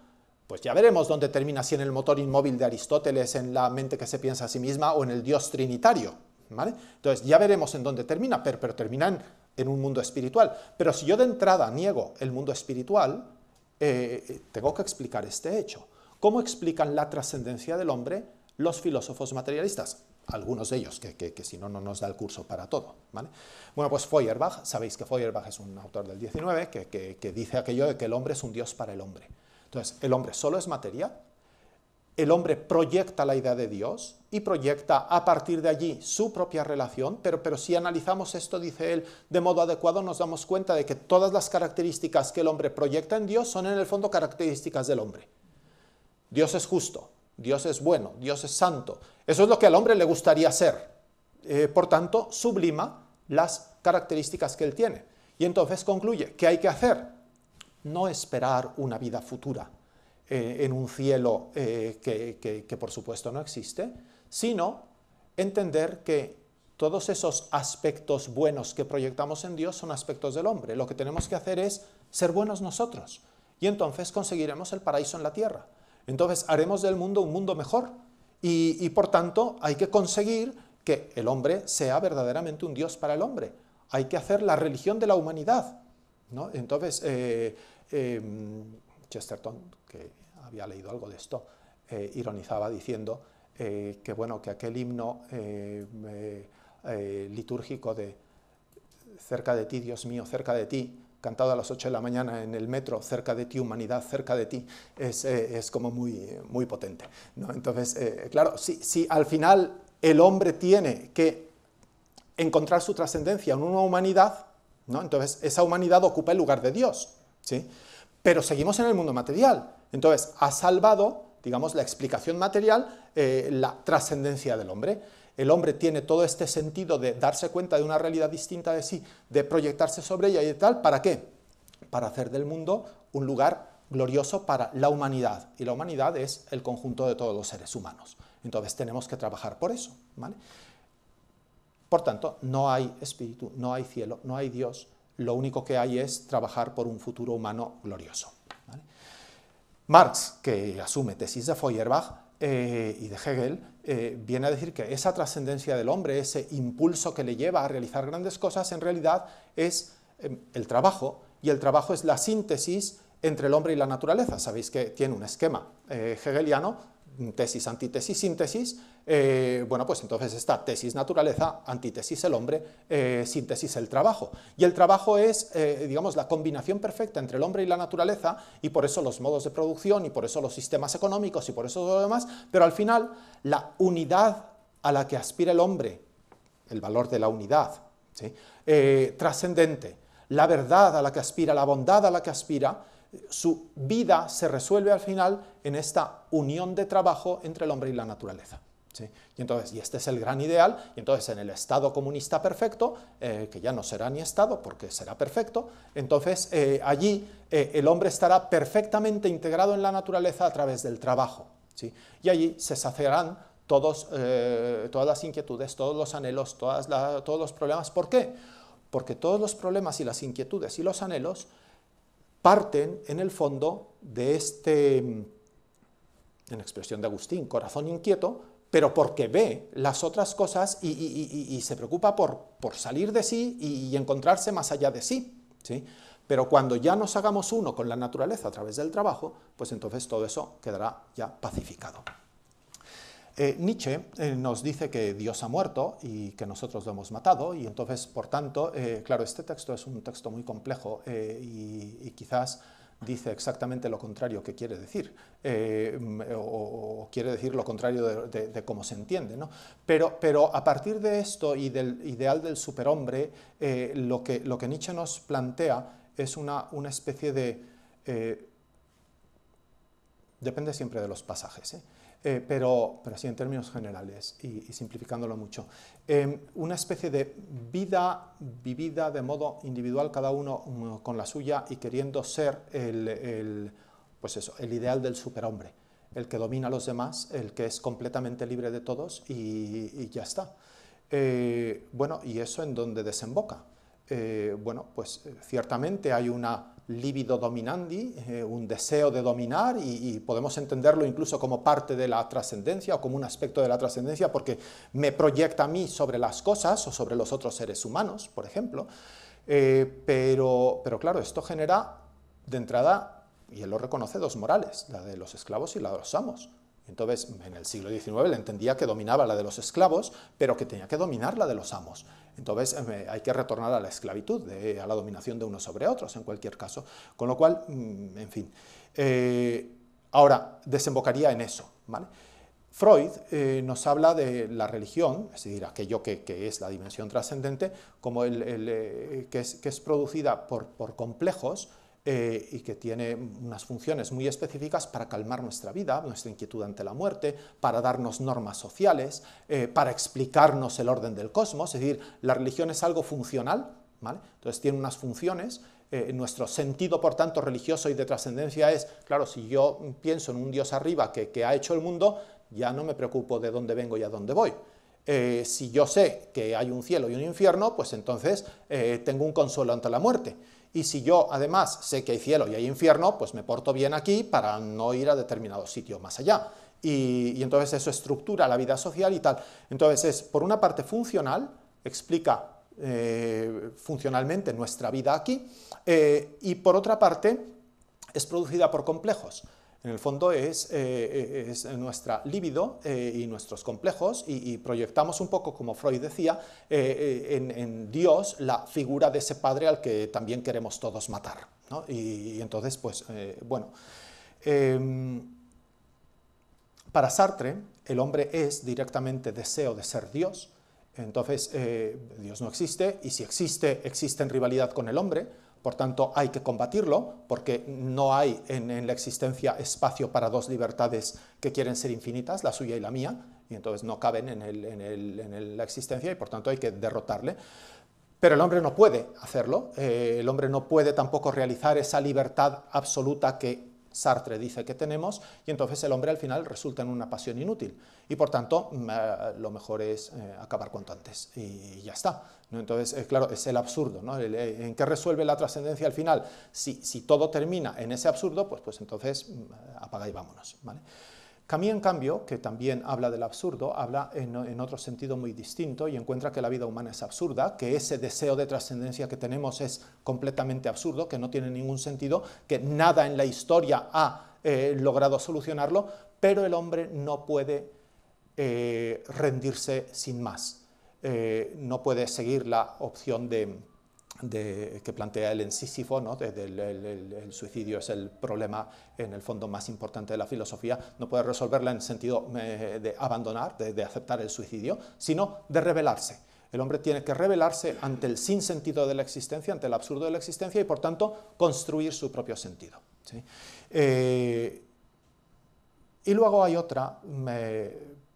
pues ya veremos dónde termina, si en el motor inmóvil de Aristóteles, en la mente que se piensa a sí misma o en el dios trinitario. ¿vale? Entonces, ya veremos en dónde termina, pero, pero termina en en un mundo espiritual. Pero si yo de entrada niego el mundo espiritual, eh, eh, tengo que explicar este hecho. ¿Cómo explican la trascendencia del hombre los filósofos materialistas? Algunos de ellos, que, si no, no nos da el curso para todo. ¿vale? Bueno, pues Feuerbach, sabéis que Feuerbach es un autor del 19, que, que dice aquello de que el hombre es un dios para el hombre. Entonces, el hombre solo es materia, el hombre proyecta la idea de Dios y proyecta a partir de allí su propia relación, pero, si analizamos esto, dice él, de modo adecuado, nos damos cuenta de que todas las características que el hombre proyecta en Dios son en el fondo características del hombre. Dios es justo, Dios es bueno, Dios es santo. Eso es lo que al hombre le gustaría ser. Eh, por tanto, sublima las características que él tiene. Y entonces concluye, ¿qué hay que hacer? No esperar una vida futura eh, en un cielo eh, que, por supuesto no existe, sino entender que todos esos aspectos buenos que proyectamos en Dios son aspectos del hombre. Lo que tenemos que hacer es ser buenos nosotros y entonces conseguiremos el paraíso en la tierra. Entonces haremos del mundo un mundo mejor y, por tanto hay que conseguir que el hombre sea verdaderamente un Dios para el hombre. Hay que hacer la religión de la humanidad. ¿no? Entonces, eh, Chesterton había leído algo de esto, eh, ironizaba diciendo eh, que, bueno, que aquel himno eh, litúrgico de cerca de ti, Dios mío, cerca de ti, cantado a las 8 de la mañana en el metro, cerca de ti, humanidad, cerca de ti, es, como muy, muy potente. Entonces, claro, si, al final el hombre tiene que encontrar su trascendencia en una humanidad, ¿no? entonces esa humanidad ocupa el lugar de Dios. ¿sí? Pero seguimos en el mundo material. Entonces, ha salvado, digamos, la explicación material, eh, la trascendencia del hombre. El hombre tiene todo este sentido de darse cuenta de una realidad distinta de sí, de proyectarse sobre ella y tal, ¿para qué? Para hacer del mundo un lugar glorioso para la humanidad. Y la humanidad es el conjunto de todos los seres humanos. Entonces tenemos que trabajar por eso. ¿vale? Por tanto, no hay espíritu, no hay cielo, no hay Dios. Lo único que hay es trabajar por un futuro humano glorioso. Marx, que asume tesis de Feuerbach eh, y de Hegel, eh, viene a decir que esa trascendencia del hombre, ese impulso que le lleva a realizar grandes cosas, en realidad es em, el trabajo, y el trabajo es la síntesis entre el hombre y la naturaleza. Sabéis que tiene un esquema eh, hegeliano Mm, tesis, antítesis, síntesis, eh, bueno, pues entonces está tesis naturaleza, antítesis el hombre, eh, síntesis el trabajo. Y el trabajo es, eh, digamos, la combinación perfecta entre el hombre y la naturaleza, y por eso los modos de producción, y por eso los sistemas económicos, y por eso todo lo demás, pero al final la unidad a la que aspira el hombre, el valor de la unidad, trascendente, la verdad a la que aspira, la bondad a la que aspira, su vida se resuelve al final en esta unión de trabajo entre el hombre y la naturaleza. Y entonces, y este es el gran ideal, y entonces en el Estado comunista perfecto, eh, que ya no será ni Estado porque será perfecto, entonces eh, allí eh, el hombre estará perfectamente integrado en la naturaleza a través del trabajo. Y allí se saciarán todas las inquietudes, todos los anhelos, todos los problemas. ¿Por qué? Porque todos los problemas y las inquietudes y los anhelos parten en el fondo de este, en expresión de Agustín, corazón inquieto, pero porque ve las otras cosas y, se preocupa por, por, salir de sí y, encontrarse más allá de sí, sí. Pero cuando ya nos hagamos uno con la naturaleza a través del trabajo, pues entonces todo eso quedará ya pacificado. Eh, Nietzsche eh, nos dice que Dios ha muerto y que nosotros lo hemos matado y entonces, por tanto, eh, claro, este texto es un texto muy complejo y, quizás dice exactamente lo contrario que quiere decir o, quiere decir lo contrario de, cómo se entiende. ¿no? Pero, pero, a partir de esto y del ideal del superhombre, lo que, lo, que, Nietzsche nos plantea es una, una especie de depende siempre de los pasajes, ¿eh? Eh, pero, pero así en términos generales y, simplificándolo mucho. Em, una especie de vida vivida de modo individual, cada uno mm, con la suya y queriendo ser el, pues eso, el ideal del superhombre, el que domina a los demás, el que es completamente libre de todos y, ya está. Eh, bueno, ¿y eso en dónde desemboca? Eh, bueno, pues ciertamente hay una libido dominandi, eh, un deseo de dominar y, podemos entenderlo incluso como parte de la trascendencia o como un aspecto de la trascendencia porque me proyecta a mí sobre las cosas o sobre los otros seres humanos, por ejemplo. Eh, pero, pero claro, esto genera de entrada, y él lo reconoce, dos morales, la de los esclavos y la de los amos. Entonces, en el siglo XIX le entendía que dominaba la de los esclavos, pero que tenía que dominar la de los amos. Entonces em, eh, hay que retornar a la esclavitud, eh, a la dominación de unos sobre otros, en cualquier caso. Con lo cual, mm, en fin. Eh, ahora, desembocaría en eso. Freud nos habla de la religión, es decir, aquello que, es la dimensión trascendente, como que, es, producida por complejos, eh, y que tiene unas funciones muy específicas para calmar nuestra vida, nuestra inquietud ante la muerte, para darnos normas sociales, eh, para explicarnos el orden del cosmos, es decir, la religión es algo funcional, ¿vale? entonces tiene unas funciones, eh, nuestro sentido por tanto religioso y de trascendencia es, claro, si yo pienso en un Dios arriba que, ha hecho el mundo, ya no me preocupo de dónde vengo y a dónde voy, si yo sé que hay un cielo y un infierno, pues entonces tengo un consuelo ante la muerte. Y si yo además sé que hay cielo y hay infierno, pues me porto bien aquí para no ir a determinado sitio más allá. Y, entonces eso estructura la vida social y tal. Entonces es, por una parte, funcional, explica eh, funcionalmente nuestra vida aquí, eh, y por otra parte, es producida por complejos. En el fondo es, eh, nuestra libido eh, y nuestros complejos y, proyectamos un poco, como Freud decía, eh, en, Dios la figura de ese padre al que también queremos todos matar. ¿no? Y, entonces, pues, bueno. Em, para Sartre, el hombre es directamente deseo de ser Dios. Entonces, Dios no existe y si existe, existe en rivalidad con el hombre por tanto, hay que combatirlo porque no hay en, la existencia espacio para dos libertades que quieren ser infinitas, la suya y la mía, y entonces no caben en, la existencia y por tanto hay que derrotarle. Pero el hombre no puede hacerlo, eh, el hombre no puede tampoco realizar esa libertad absoluta que Sartre dice que tenemos, y entonces el hombre al final resulta en una pasión inútil. Y por tanto, mm, eh, lo mejor es eh, acabar cuanto antes. Y ya está. Entonces, eh, claro, es el absurdo. ¿En qué resuelve la trascendencia al final? Si, todo termina en ese absurdo, pues, pues entonces mm, apaga y vámonos. ¿vale? Camus, en cambio, que también habla del absurdo, habla en, otro sentido muy distinto y encuentra que la vida humana es absurda, que ese deseo de trascendencia que tenemos es completamente absurdo, que no tiene ningún sentido, que nada en la historia ha eh, logrado solucionarlo, pero el hombre no puede eh, rendirse sin más, eh, no puede seguir la opción de que plantea el en Sísifo, ¿no? Desde el, el, el, suicidio es el problema en el fondo más importante de la filosofía, no puede resolverla en el sentido eh, de abandonar, de, aceptar el suicidio, sino de rebelarse. El hombre tiene que rebelarse ante el sinsentido de la existencia, ante el absurdo de la existencia y por tanto construir su propio sentido. Eh, y luego hay otra, me,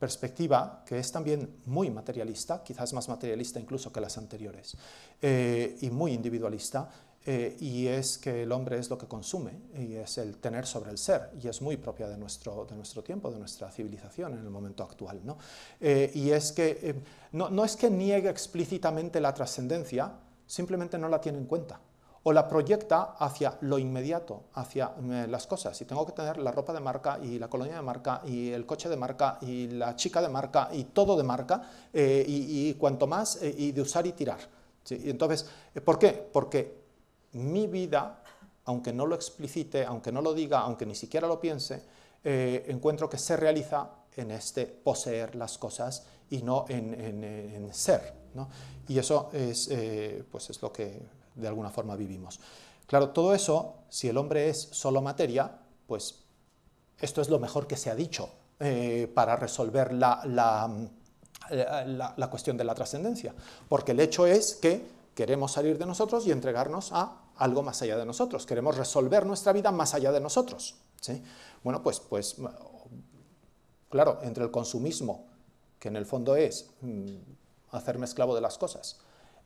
perspectiva que es también muy materialista, quizás más materialista incluso que las anteriores, eh, y muy individualista, eh, y es que el hombre es lo que consume, y es el tener sobre el ser, y es muy propia de nuestro, de nuestro tiempo, de nuestra civilización en el momento actual. ¿no? Eh, y es que no, no es que niegue explícitamente la trascendencia, simplemente no la tiene en cuenta o la proyecta hacia lo inmediato, hacia eh, las cosas. Si tengo que tener la ropa de marca y la colonia de marca y el coche de marca y la chica de marca y todo de marca eh, y, cuanto más eh, y de usar y tirar. entonces, ¿por qué? Porque mi vida, aunque no lo explicite, aunque no lo diga, aunque ni siquiera lo piense, encuentro que se realiza en este poseer las cosas y no en, ser. Y eso es, pues es lo que de alguna forma vivimos. Claro, todo eso, si el hombre es solo materia, pues esto es lo mejor que se ha dicho eh, para resolver eh, la, cuestión de la trascendencia, porque el hecho es que queremos salir de nosotros y entregarnos a algo más allá de nosotros, queremos resolver nuestra vida más allá de nosotros. ¿sí? Bueno, pues, pues claro, entre el consumismo, que en el fondo es mm, hacerme esclavo de las cosas,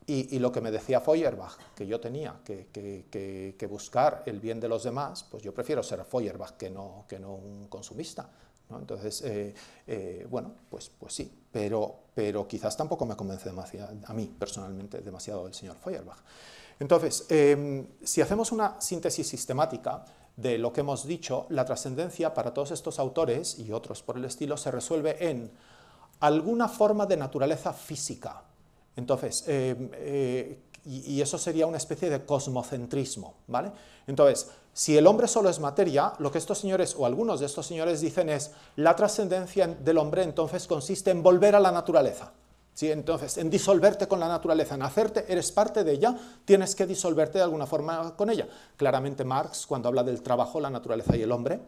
y, lo que me decía Feuerbach, que yo tenía que, buscar el bien de los demás, pues yo prefiero ser Feuerbach que no, que no un consumista. Entonces, eh, eh, bueno, pues, pues sí, pero, pero quizás tampoco me convence demasiado, a mí personalmente demasiado el señor Feuerbach. Entonces, em, si hacemos una síntesis sistemática de lo que hemos dicho, la trascendencia para todos estos autores y otros por el estilo se resuelve en alguna forma de naturaleza física entonces, eh, eh, y, eso sería una especie de cosmocentrismo, ¿vale? Entonces, si el hombre solo es materia, lo que estos señores, o algunos de estos señores dicen es, la trascendencia del hombre entonces consiste en volver a la naturaleza, ¿sí? Entonces, en disolverte con la naturaleza, en hacerte, eres parte de ella, tienes que disolverte de alguna forma con ella. Claramente Marx, cuando habla del trabajo, la naturaleza y el hombre,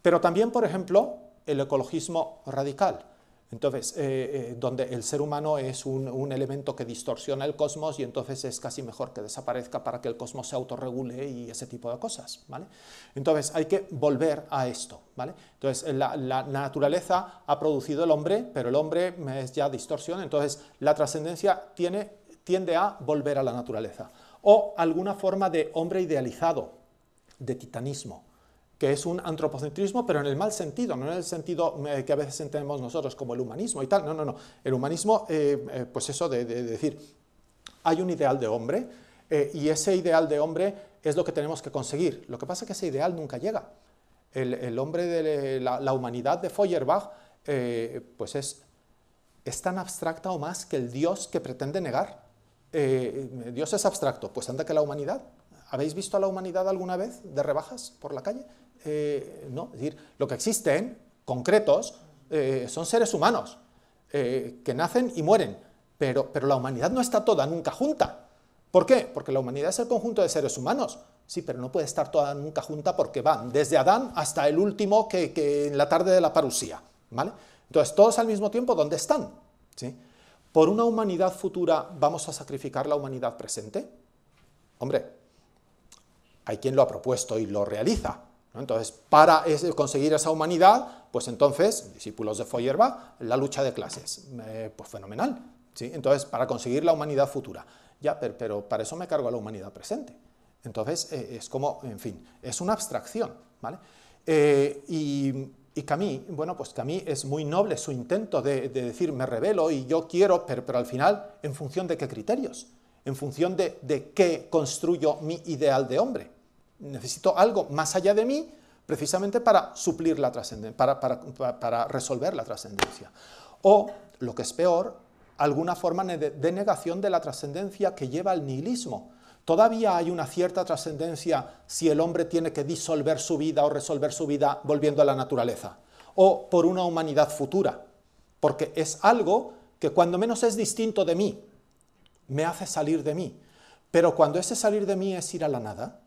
pero también, por ejemplo, el ecologismo radical, entonces, eh, eh, donde el ser humano es un, elemento que distorsiona el cosmos y entonces es casi mejor que desaparezca para que el cosmos se autorregule y ese tipo de cosas, ¿vale? Entonces, hay que volver a esto, ¿vale? Entonces, la, la naturaleza ha producido el hombre, pero el hombre es ya distorsión, entonces la trascendencia tiende a volver a la naturaleza. O alguna forma de hombre idealizado, de titanismo, que es un antropocentrismo, pero en el mal sentido, no en el sentido eh, que a veces entendemos nosotros como el humanismo y tal, no, no, no, el humanismo, eh, eh, pues eso de, decir, hay un ideal de hombre y ese ideal de hombre es lo que tenemos que conseguir, lo que pasa es que ese ideal nunca llega, el, hombre de la, humanidad de Feuerbach, pues es, es tan abstracta o más que el Dios que pretende negar, Dios es abstracto, pues anda que la humanidad, ¿habéis visto a la humanidad alguna vez de rebajas por la calle? Eh, ¿no? decir, lo que existen, concretos, eh, son seres humanos, eh, que nacen y mueren, pero, la humanidad no está toda nunca junta. ¿Por qué? Porque la humanidad es el conjunto de seres humanos, sí, pero no puede estar toda nunca junta porque van desde Adán hasta el último que, en la tarde de la parusía, ¿vale? Entonces, todos al mismo tiempo, ¿dónde están? ¿Sí? ¿Por una humanidad futura vamos a sacrificar la humanidad presente? Hombre, hay quien lo ha propuesto y lo realiza, entonces, para conseguir esa humanidad, pues entonces, discípulos de Feuerbach, la lucha de clases, eh, pues fenomenal. ¿sí? Entonces, para conseguir la humanidad futura. Ya, pero, para eso me cargo a la humanidad presente. Entonces, eh, es como, en fin, es una abstracción, ¿vale? Eh, y, y bueno, pues mí es muy noble su intento de, decir, me revelo y yo quiero, pero, al final, ¿en función de qué criterios? ¿En función de qué construyo mi ideal de hombre? necesito algo más allá de mí precisamente para suplir la trascendencia, para, resolver la trascendencia. O, lo que es peor, alguna forma de negación de la trascendencia que lleva al nihilismo. Todavía hay una cierta trascendencia si el hombre tiene que disolver su vida o resolver su vida volviendo a la naturaleza, o por una humanidad futura, porque es algo que cuando menos es distinto de mí, me hace salir de mí. Pero cuando ese salir de mí es ir a la nada,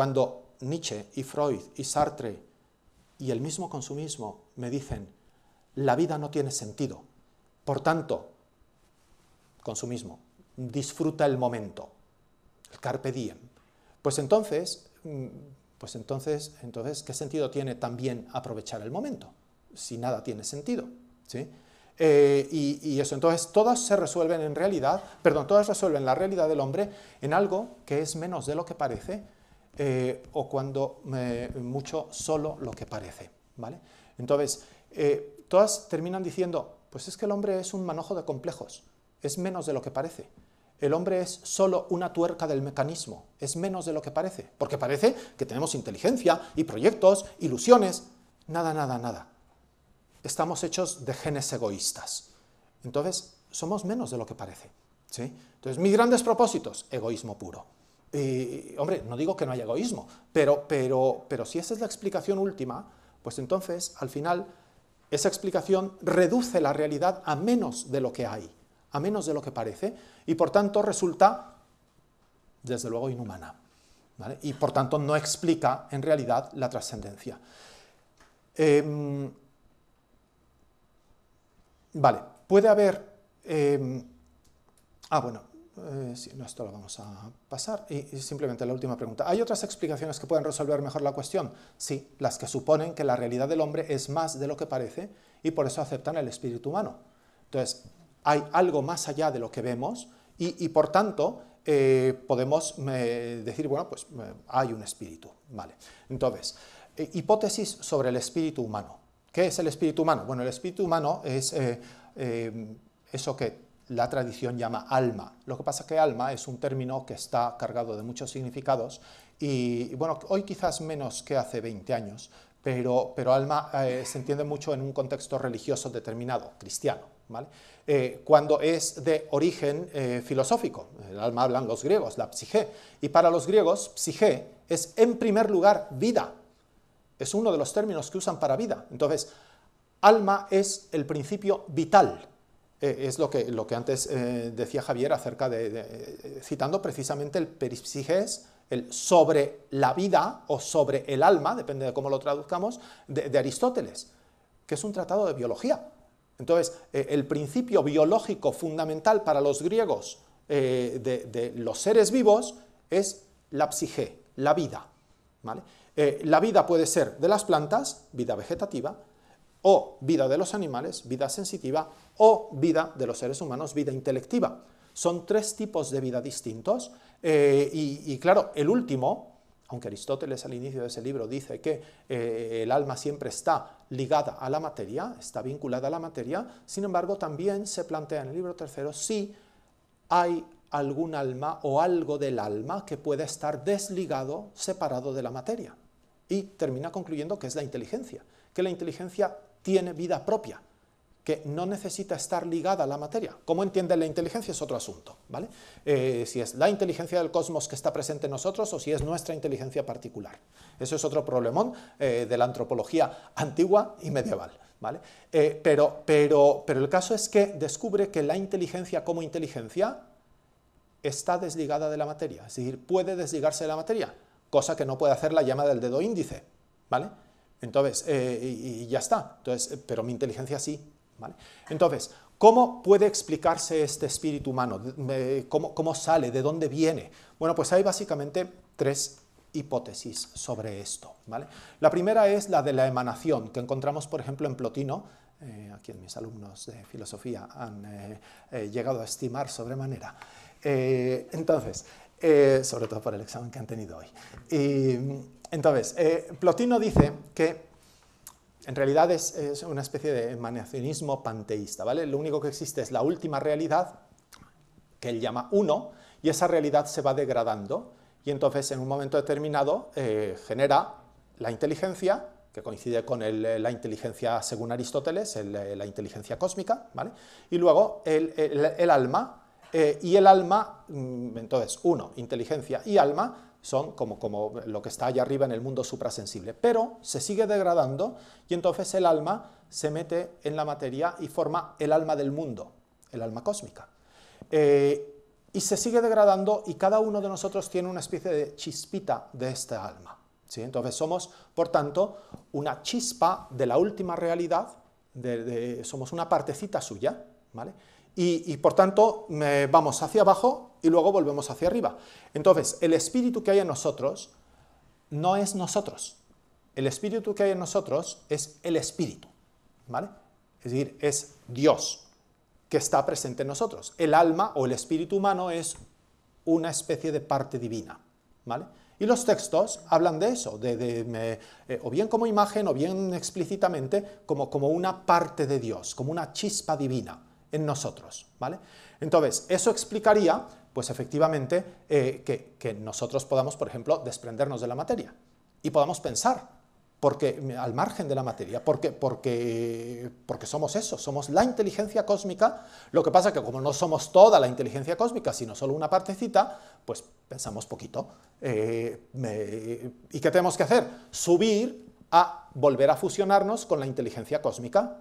cuando Nietzsche y Freud y Sartre y el mismo consumismo me dicen, la vida no tiene sentido, por tanto, consumismo, disfruta el momento, el carpe diem, pues entonces, mm, pues entonces, entonces, ¿qué sentido tiene también aprovechar el momento? Si nada tiene sentido, eh, y, y, eso, entonces todas se resuelven en realidad, perdón, todas resuelven la realidad del hombre en algo que es menos de lo que parece, eh, o cuando mucho solo lo que parece. ¿vale? Entonces, eh, todas terminan diciendo, pues es que el hombre es un manojo de complejos, es menos de lo que parece. El hombre es solo una tuerca del mecanismo, es menos de lo que parece, porque parece que tenemos inteligencia y proyectos, ilusiones, nada, nada, nada. Estamos hechos de genes egoístas. Entonces, somos menos de lo que parece. ¿sí? Entonces, mis grandes propósitos, egoísmo puro. Eh, hombre, no digo que no haya egoísmo, pero, pero, pero si esa es la explicación última, pues entonces, al final, esa explicación reduce la realidad a menos de lo que hay, a menos de lo que parece, y por tanto resulta, desde luego, inhumana. Y por tanto no explica, en realidad, la trascendencia. Em, vale, puede haber... Em, ah, bueno, eh, sí, no, esto lo vamos a pasar. Y, simplemente la última pregunta. ¿Hay otras explicaciones que pueden resolver mejor la cuestión? Sí, las que suponen que la realidad del hombre es más de lo que parece y por eso aceptan el espíritu humano. Entonces, hay algo más allá de lo que vemos y, por tanto, eh, podemos eh, decir, bueno, pues hay un espíritu. Vale. Entonces, hipótesis sobre el espíritu humano. ¿Qué es el espíritu humano? Bueno, el espíritu humano es eso que la tradición llama alma. Lo que pasa es que alma es un término que está cargado de muchos significados y, bueno, hoy quizás menos que hace 20 años, pero, pero alma eh, se entiende mucho en un contexto religioso determinado, cristiano. ¿vale? Eh, cuando es de origen eh, filosófico, el alma hablan los griegos, la psique, y para los griegos psique es en primer lugar vida, es uno de los términos que usan para vida. Entonces, alma es el principio vital, eh, es lo que, antes eh, decía Javier acerca de, eh, citando precisamente el perispsiges, el sobre la vida o sobre el alma, depende de cómo lo traduzcamos, de, Aristóteles, que es un tratado de biología. Entonces, el principio biológico fundamental para los griegos de, los seres vivos es la psigé, la vida. ¿vale? la vida puede ser de las plantas, vida vegetativa, o vida de los animales, vida sensitiva, o vida de los seres humanos, vida intelectiva. Son tres tipos de vida distintos eh, y, claro, el último, aunque Aristóteles al inicio de ese libro dice que eh, el alma siempre está ligada a la materia, está vinculada a la materia, sin embargo también se plantea en el libro tercero si hay algún alma o algo del alma que pueda estar desligado, separado de la materia. Y termina concluyendo que es la inteligencia, que la inteligencia tiene vida propia, que no necesita estar ligada a la materia. ¿Cómo entiende la inteligencia? Es otro asunto. ¿vale? Eh, si es la inteligencia del cosmos que está presente en nosotros o si es nuestra inteligencia particular. Eso es otro problemón eh, de la antropología antigua y medieval. ¿vale? Eh, pero, pero, pero el caso es que descubre que la inteligencia como inteligencia está desligada de la materia, es decir, puede desligarse de la materia, cosa que no puede hacer la llama del dedo índice. ¿vale? Entonces, eh, y, ya está. Entonces, eh, pero mi inteligencia sí. ¿vale? Entonces, ¿cómo puede explicarse este espíritu humano? ¿Cómo, ¿Cómo sale? ¿De dónde viene? Bueno, pues hay básicamente tres hipótesis sobre esto. ¿vale? La primera es la de la emanación, que encontramos, por ejemplo, en Plotino, eh, a quien mis alumnos de filosofía han eh, llegado a estimar sobremanera. entonces, sobre todo por el examen que han tenido hoy. Y, entonces, eh, Plotino dice que en realidad es, una especie de emanacionismo panteísta, ¿vale? Lo único que existe es la última realidad, que él llama uno, y esa realidad se va degradando, y entonces en un momento determinado eh, genera la inteligencia, que coincide con eh, la inteligencia, según Aristóteles, la inteligencia cósmica, ¿vale? Y luego el, alma, y el alma, mm, entonces, uno, inteligencia y alma, son como, como lo que está allá arriba en el mundo suprasensible, pero se sigue degradando y entonces el alma se mete en la materia y forma el alma del mundo, el alma cósmica. Eh, y se sigue degradando y cada uno de nosotros tiene una especie de chispita de este alma. Entonces somos, por tanto, una chispa de la última realidad, somos una partecita suya, ¿vale? y, por tanto vamos hacia abajo y luego volvemos hacia arriba. Entonces, el espíritu que hay en nosotros no es nosotros. El espíritu que hay en nosotros es el espíritu, ¿vale? Es decir, es Dios que está presente en nosotros. El alma o el espíritu humano es una especie de parte divina, ¿vale? Y los textos hablan de eso, eh, o bien como imagen o bien explícitamente como, como una parte de Dios, como una chispa divina en nosotros, ¿vale? Entonces, eso explicaría, pues efectivamente, eh, que, nosotros podamos, por ejemplo, desprendernos de la materia y podamos pensar porque al margen de la materia, porque, porque, porque somos eso, somos la inteligencia cósmica, lo que pasa que como no somos toda la inteligencia cósmica, sino solo una partecita, pues pensamos poquito. Eh, ¿Y qué tenemos que hacer? Subir a volver a fusionarnos con la inteligencia cósmica,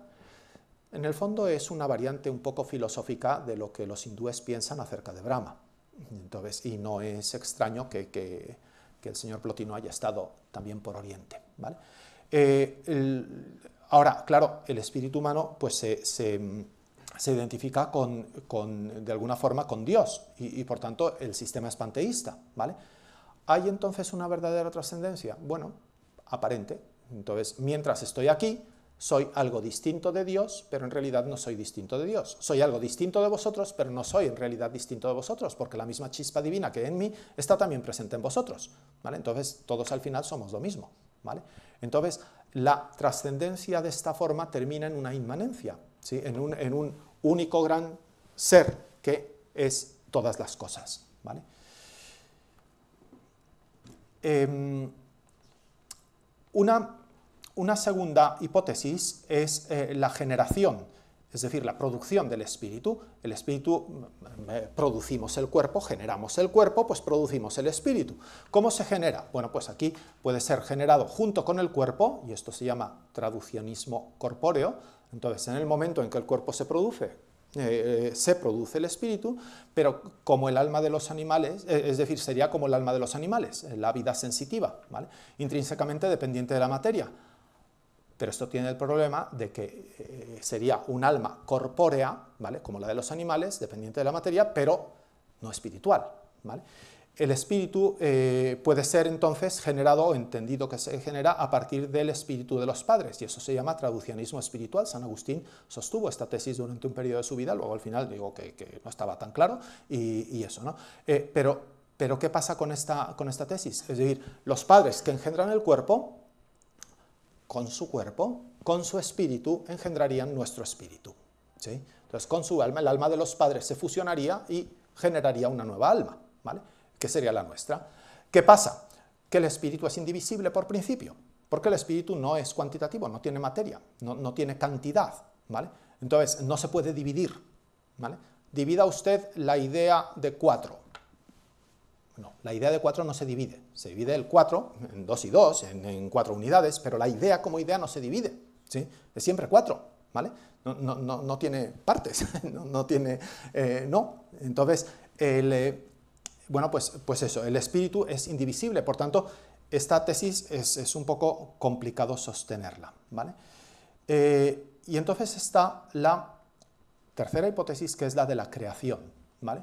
en el fondo es una variante un poco filosófica de lo que los hindúes piensan acerca de Brahma. Entonces, y no es extraño que, el señor Plotino haya estado también por Oriente. ¿vale? Eh, ahora, claro, el espíritu humano pues, se, identifica con, de alguna forma con Dios y, por tanto el sistema es panteísta. ¿vale? ¿Hay entonces una verdadera trascendencia? Bueno, aparente. Entonces, mientras estoy aquí, soy algo distinto de Dios, pero en realidad no soy distinto de Dios. Soy algo distinto de vosotros, pero no soy en realidad distinto de vosotros, porque la misma chispa divina que en mí está también presente en vosotros. ¿vale? Entonces, todos al final somos lo mismo. ¿vale? Entonces, la trascendencia de esta forma termina en una inmanencia, ¿sí? en, un, único gran ser que es todas las cosas. ¿vale? Em, una una segunda hipótesis es eh, la generación, es decir, la producción del espíritu. El espíritu, mm, eh, producimos el cuerpo, generamos el cuerpo, pues producimos el espíritu. ¿Cómo se genera? Bueno, pues aquí puede ser generado junto con el cuerpo, y esto se llama traduccionismo corpóreo. Entonces, en el momento en que el cuerpo se produce, eh, se produce el espíritu, pero como el alma de los animales, es decir, sería como el alma de los animales, la vida sensitiva, intrínsecamente dependiente de la materia pero esto tiene el problema de que eh, sería un alma corpórea, ¿vale? como la de los animales, dependiente de la materia, pero no espiritual. El espíritu eh, puede ser entonces generado o entendido que se genera a partir del espíritu de los padres, y eso se llama traducianismo espiritual. San Agustín sostuvo esta tesis durante un periodo de su vida, luego al final digo que, no estaba tan claro, y, eso. ¿no? Eh, pero, ¿qué pasa con esta tesis? Es decir, los padres que engendran el cuerpo con su cuerpo, con su espíritu, engendrarían nuestro espíritu. ¿sí? Entonces, con su alma, el alma de los padres se fusionaría y generaría una nueva alma, ¿vale? que sería la nuestra. ¿Qué pasa? Que el espíritu es indivisible por principio, porque el espíritu no es cuantitativo, no tiene materia, no, no tiene cantidad. ¿vale? Entonces, no se puede dividir. ¿vale? Divida usted la idea de cuatro no, la idea de cuatro no se divide. Se divide el cuatro en dos y dos, en, cuatro unidades, pero la idea como idea no se divide. ¿sí? Es siempre cuatro, ¿vale? No, tiene partes, no, tiene... Eh, no. Entonces, el, eh, bueno, pues, pues, eso, el espíritu es indivisible, por tanto, esta tesis es, un poco complicado sostenerla, ¿vale? Eh, y entonces está la tercera hipótesis, que es la de la creación, ¿vale?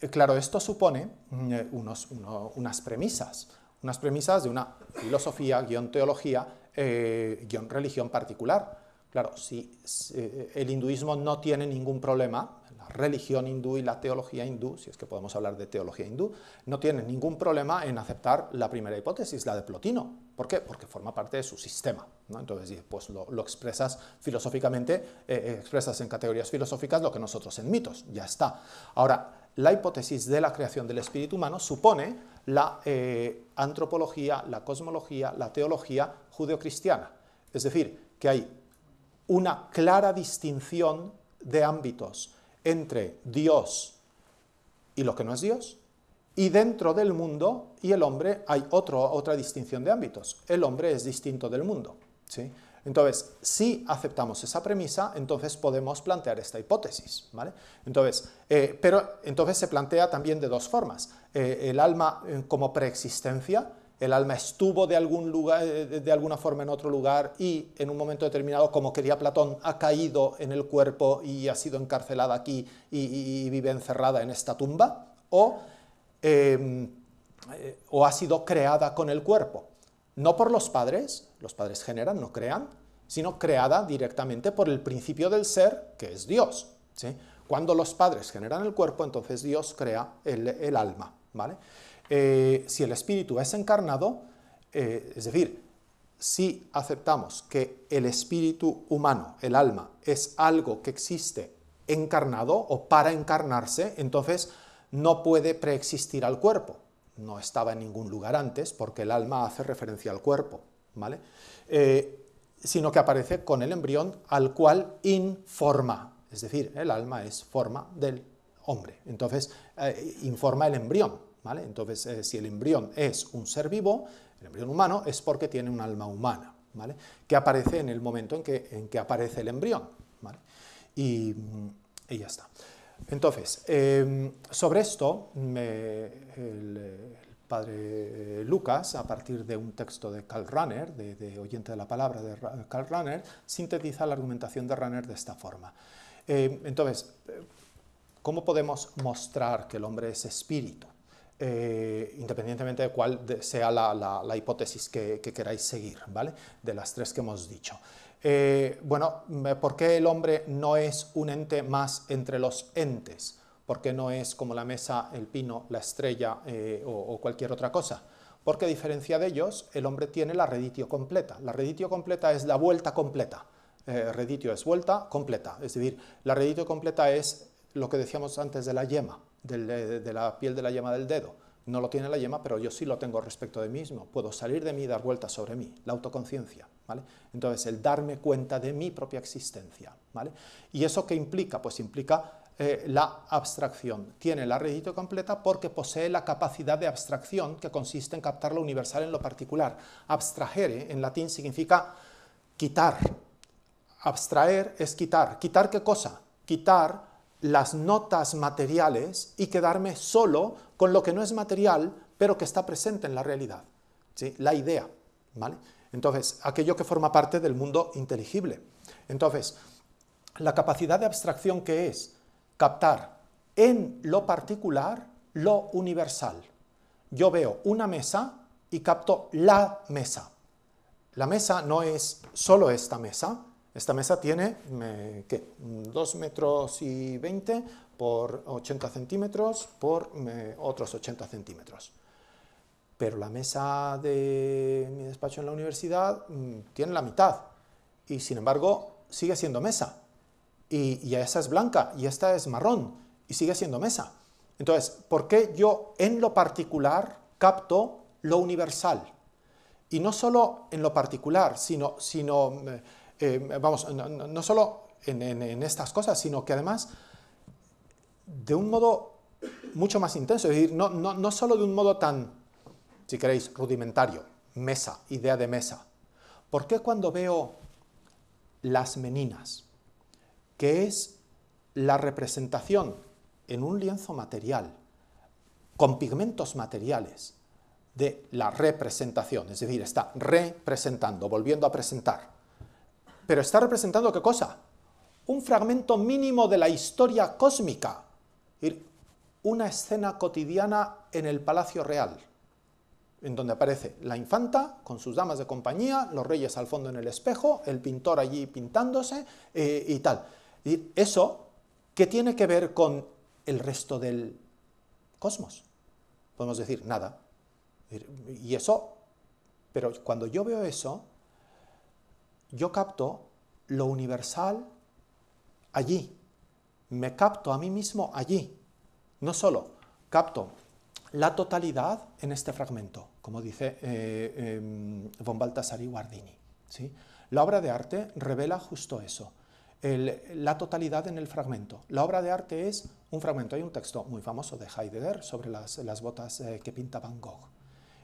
Eh, claro, esto supone mm, eh, unas premisas, unas premisas de una filosofía, guión teología, eh, guión religión particular. Claro, si, el hinduismo no tiene ningún problema, la religión hindú y la teología hindú, si es que podemos hablar de teología hindú, no tiene ningún problema en aceptar la primera hipótesis, la de Plotino. ¿Por qué? Porque forma parte de su sistema. ¿no? Entonces, pues lo, expresas filosóficamente, expresas en categorías filosóficas lo que nosotros en mitos, ya está. Ahora, la hipótesis de la creación del espíritu humano supone la eh, antropología, la cosmología, la teología judeocristiana. Es decir, que hay una clara distinción de ámbitos entre Dios y lo que no es Dios, y dentro del mundo y el hombre hay otra distinción de ámbitos. El hombre es distinto del mundo. ¿sí? Entonces, si aceptamos esa premisa, entonces podemos plantear esta hipótesis. ¿vale? Entonces, eh, pero entonces se plantea también de dos formas. Eh, el alma eh, como preexistencia, el alma estuvo de, alguna forma en otro lugar y en un momento determinado, como quería Platón, ha caído en el cuerpo y ha sido encarcelada aquí y, vive encerrada en esta tumba, em, o ha sido creada con el cuerpo no por los padres, los padres generan, no crean, sino creada directamente por el principio del ser, que es Dios. Cuando los padres generan el cuerpo, entonces Dios crea el, alma. ¿vale? Eh, si el espíritu es encarnado, eh, es decir, si aceptamos que el espíritu humano, el alma, es algo que existe encarnado o para encarnarse, entonces no puede preexistir al cuerpo no estaba en ningún lugar antes, porque el alma hace referencia al cuerpo, ¿vale? Eh, sino que aparece con el embrión al cual informa, es decir, el alma es forma del hombre, entonces eh, informa el embrión, ¿vale? Entonces, eh, si el embrión es un ser vivo, el embrión humano es porque tiene un alma humana, ¿vale? Que aparece en el momento en que, aparece el embrión, y, y ya está. Entonces, em, sobre esto, el, padre Lucas, a partir de un texto de Karl Runner, de, Oyente de la Palabra de Karl Runner, sintetiza la argumentación de Runner de esta forma. Em, entonces, ¿cómo podemos mostrar que el hombre es espíritu? Eh, independientemente de cuál sea la, hipótesis que, queráis seguir, De las tres que hemos dicho. Eh, bueno, eh, ¿por qué el hombre no es un ente más entre los entes? ¿Por qué no es como la mesa, el pino, la estrella eh, o, cualquier otra cosa? Porque a diferencia de ellos, el hombre tiene la reditio completa. La reditio completa es la vuelta completa. reditio es vuelta completa, es decir, la reditio completa es lo que decíamos antes de la yema, de la piel de la yema del dedo. No lo tiene la yema, pero yo sí lo tengo respecto de mí mismo. Puedo salir de mí y dar vueltas sobre mí, la autoconciencia. ¿vale? Entonces, el darme cuenta de mi propia existencia. ¿vale? ¿Y eso qué implica? Pues implica eh, la abstracción. Tiene la redito completa porque posee la capacidad de abstracción que consiste en captar lo universal en lo particular. Abstrajere en latín significa quitar. Abstraer es quitar. ¿Quitar qué cosa? Quitar las notas materiales y quedarme solo con lo que no es material, pero que está presente en la realidad, ¿sí? la idea. ¿vale? Entonces, aquello que forma parte del mundo inteligible. Entonces, la capacidad de abstracción que es captar en lo particular lo universal. Yo veo una mesa y capto la mesa. La mesa no es solo esta mesa, esta mesa tiene ¿qué? 2 metros y 20 por 80 centímetros por otros 80 centímetros. Pero la mesa de mi despacho en la universidad mm, tiene la mitad y sin embargo sigue siendo mesa. Y, esa es blanca y esta es marrón y sigue siendo mesa. Entonces, ¿por qué yo en lo particular capto lo universal? Y no solo en lo particular, sino... sino eh, eh, vamos, no, solo en, estas cosas, sino que además de un modo mucho más intenso, es decir, no, no, no solo de un modo tan, si queréis, rudimentario, mesa, idea de mesa. ¿Por qué cuando veo las meninas, que es la representación en un lienzo material, con pigmentos materiales, de la representación, es decir, está representando, volviendo a presentar, pero está representando qué cosa? Un fragmento mínimo de la historia cósmica. Una escena cotidiana en el Palacio Real, en donde aparece la infanta con sus damas de compañía, los reyes al fondo en el espejo, el pintor allí pintándose eh, y tal. Y eso, ¿qué tiene que ver con el resto del cosmos? Podemos decir, nada. Y eso, pero cuando yo veo eso, yo capto lo universal allí, me capto a mí mismo allí. No solo capto la totalidad en este fragmento, como dice eh, em, von Baltasar y Guardini. ¿sí? La obra de arte revela justo eso, la totalidad en el fragmento. La obra de arte es un fragmento, hay un texto muy famoso de Heidegger sobre las, botas eh, que pinta Van Gogh,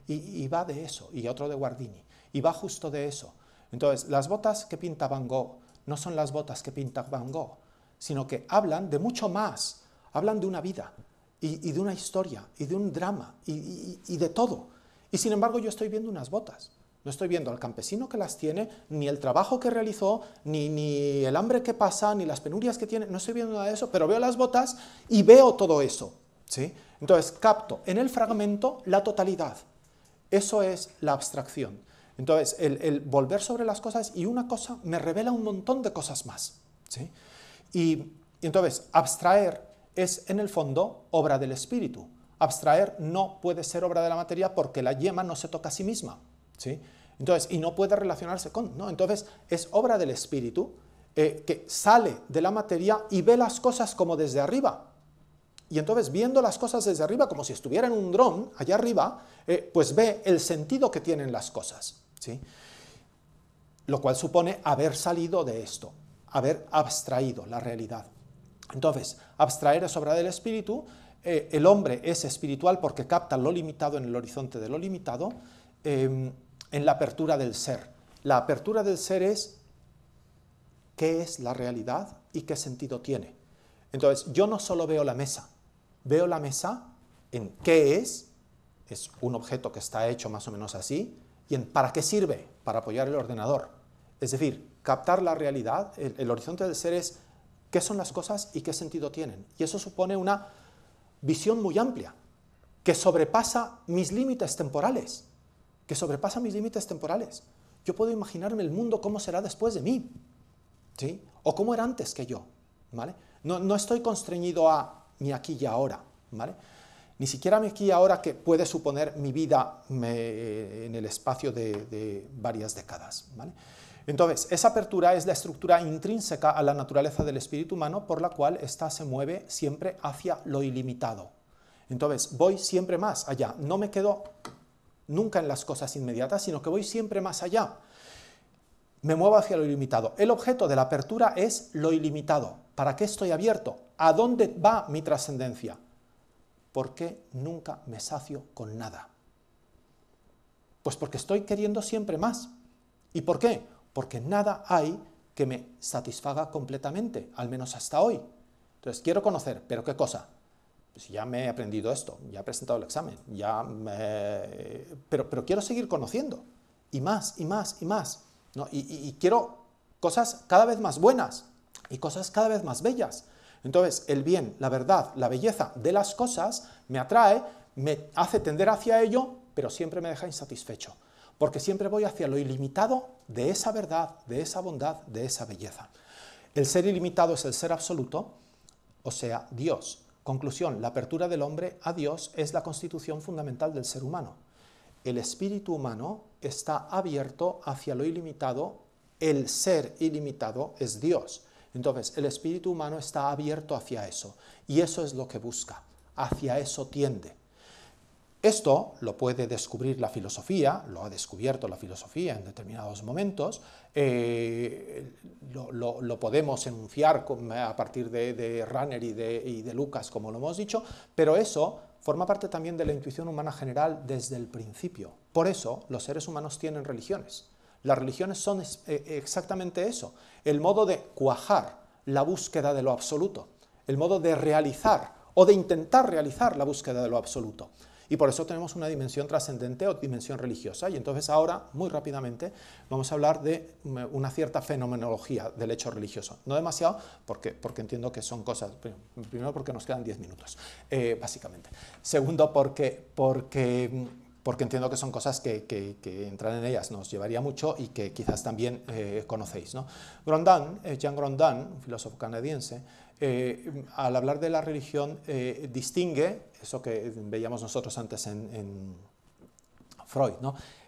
y va de eso, y otro de Guardini, y va justo de eso, entonces, las botas que pinta Van Gogh no son las botas que pinta Van Gogh, sino que hablan de mucho más, hablan de una vida y, de una historia y de un drama y, de todo. Y sin embargo yo estoy viendo unas botas. No estoy viendo al campesino que las tiene, ni el trabajo que realizó, ni, ni, el hambre que pasa, ni las penurias que tiene. No estoy viendo nada de eso, pero veo las botas y veo todo eso. ¿sí? Entonces capto en el fragmento la totalidad. Eso es la abstracción. Entonces, el, volver sobre las cosas y una cosa me revela un montón de cosas más. ¿sí? Y, entonces, abstraer es en el fondo obra del espíritu. Abstraer no puede ser obra de la materia porque la yema no se toca a sí misma. ¿sí? Entonces, y no puede relacionarse con, ¿no? Entonces, es obra del espíritu eh, que sale de la materia y ve las cosas como desde arriba. Y entonces, viendo las cosas desde arriba, como si estuviera en un dron, allá arriba, eh, pues ve el sentido que tienen las cosas. Lo cual supone haber salido de esto, haber abstraído la realidad. Entonces, abstraer es obra del espíritu, eh, el hombre es espiritual porque capta lo limitado en el horizonte de lo limitado, em, en la apertura del ser. La apertura del ser es qué es la realidad y qué sentido tiene. Entonces, yo no solo veo la mesa, veo la mesa en qué es, es un objeto que está hecho más o menos así, ¿Y para qué sirve? Para apoyar el ordenador. Es decir, captar la realidad, el, horizonte del ser es qué son las cosas y qué sentido tienen. Y eso supone una visión muy amplia, que sobrepasa mis límites temporales, que sobrepasa mis límites temporales. Yo puedo imaginarme el mundo cómo será después de mí, ¿sí? O cómo era antes que yo, ¿vale? No, no estoy constreñido a mi aquí y ahora, ¿vale? Ni siquiera me aquí ahora que puede suponer mi vida en el espacio de, varias décadas. Entonces, esa apertura es la estructura intrínseca a la naturaleza del espíritu humano por la cual ésta se mueve siempre hacia lo ilimitado. Entonces, voy siempre más allá, no me quedo nunca en las cosas inmediatas, sino que voy siempre más allá. Me muevo hacia lo ilimitado. El objeto de la apertura es lo ilimitado. ¿Para qué estoy abierto? ¿A dónde va mi trascendencia? ¿Por qué nunca me sacio con nada? Pues porque estoy queriendo siempre más. ¿Y por qué? Porque nada hay que me satisfaga completamente, al menos hasta hoy. Entonces, quiero conocer, pero ¿qué cosa? Pues ya me he aprendido esto, ya he presentado el examen, ya pero, quiero seguir conociendo, y más, y más, y más. y quiero cosas cada vez más buenas, y cosas cada vez más bellas, entonces, el bien, la verdad, la belleza de las cosas me atrae, me hace tender hacia ello, pero siempre me deja insatisfecho, porque siempre voy hacia lo ilimitado de esa verdad, de esa bondad, de esa belleza. El ser ilimitado es el ser absoluto, o sea, Dios. Conclusión, la apertura del hombre a Dios es la constitución fundamental del ser humano. El espíritu humano está abierto hacia lo ilimitado, el ser ilimitado es Dios. Entonces, el espíritu humano está abierto hacia eso y eso es lo que busca, hacia eso tiende. Esto lo puede descubrir la filosofía, lo ha descubierto la filosofía en determinados momentos, eh, lo, podemos enunciar a partir de, de Runner y de Lucas, como lo hemos dicho, pero eso forma parte también de la intuición humana general desde el principio. Por eso los seres humanos tienen religiones. Las religiones son eh, exactamente eso, el modo de cuajar la búsqueda de lo absoluto, el modo de realizar o de intentar realizar la búsqueda de lo absoluto. Y por eso tenemos una dimensión trascendente o dimensión religiosa. Y entonces ahora, muy rápidamente, vamos a hablar de mm, una cierta fenomenología del hecho religioso. No demasiado, porque, porque entiendo que son cosas... Primero porque nos quedan diez minutos, eh, básicamente. Segundo porque, porque mm, porque entiendo que son cosas que, que, entrar en ellas nos llevaría mucho y que quizás también eh, conocéis. ¿no? Eh, Jean Grondin, un filósofo canadiense, eh, al hablar de la religión distingue, eso que veíamos nosotros antes en, Freud,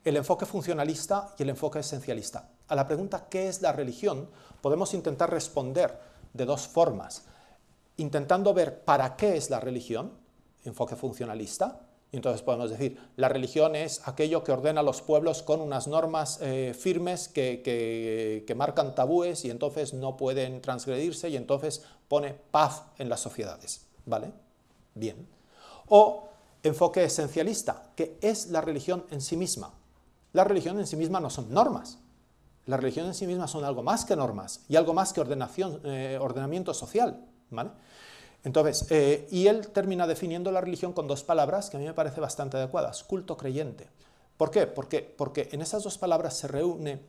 el enfoque funcionalista y el enfoque esencialista. A la pregunta ¿qué es la religión? podemos intentar responder de dos formas, intentando ver para qué es la religión, enfoque funcionalista, y entonces podemos decir, la religión es aquello que ordena a los pueblos con unas normas eh, firmes que, marcan tabúes y entonces no pueden transgredirse y entonces pone paz en las sociedades. ¿Vale? Bien. O enfoque esencialista, que es la religión en sí misma. La religión en sí misma no son normas. La religión en sí misma son algo más que normas y algo más que eh, ordenamiento social. ¿Vale? Entonces, eh, y él termina definiendo la religión con dos palabras que a mí me parece bastante adecuadas, culto creyente. ¿Por qué? Porque, en esas dos palabras se reúnen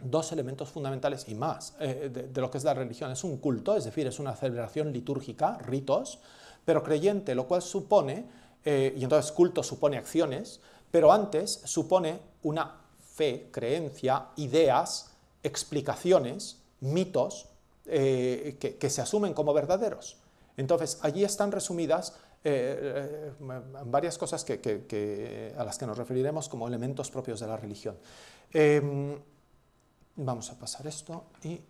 dos elementos fundamentales y más eh, de, lo que es la religión. Es un culto, es decir, es una celebración litúrgica, ritos, pero creyente, lo cual supone, eh, y entonces culto supone acciones, pero antes supone una fe, creencia, ideas, explicaciones, mitos que se asumen como verdaderos. Entonces, allí están resumidas eh, eh, varias cosas a las que nos referiremos como elementos propios de la religión. Em, vamos a pasar esto y,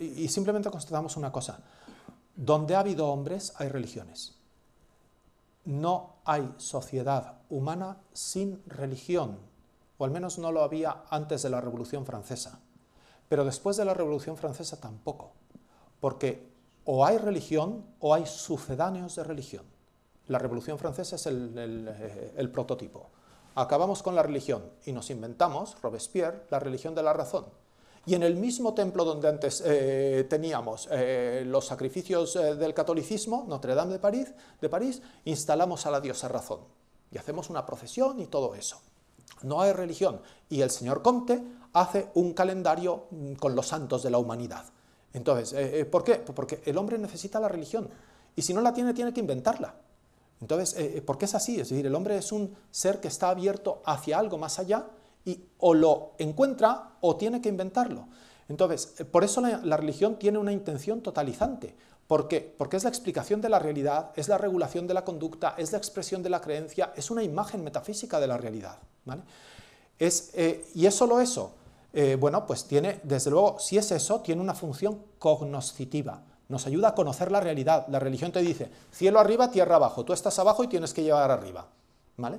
y, simplemente constatamos una cosa. Donde ha habido hombres hay religiones. No hay sociedad humana sin religión, o al menos no lo había antes de la Revolución Francesa, pero después de la Revolución Francesa tampoco, porque o hay religión o hay sucedáneos de religión. La Revolución Francesa es eh, el, prototipo. Acabamos con la religión y nos inventamos, Robespierre, la religión de la razón. Y en el mismo templo donde antes eh, teníamos eh, los sacrificios del catolicismo, Notre Dame de París, de París, instalamos a la diosa razón. Y hacemos una procesión y todo eso. No hay religión. Y el señor Comte hace un calendario mm, con los santos de la humanidad. Entonces, eh, eh, ¿por qué? Pues porque el hombre necesita la religión y si no la tiene, tiene que inventarla. Entonces, eh, ¿por qué es así? Es decir, el hombre es un ser que está abierto hacia algo más allá y o lo encuentra o tiene que inventarlo. Entonces, por eso la, religión tiene una intención totalizante. ¿Por qué? Porque es la explicación de la realidad, es la regulación de la conducta, es la expresión de la creencia, es una imagen metafísica de la realidad. y es solo eso. Eh, bueno, pues tiene, desde luego, si es eso, tiene una función cognoscitiva, nos ayuda a conocer la realidad. La religión te dice, cielo arriba, tierra abajo, tú estás abajo y tienes que llevar arriba, ¿vale?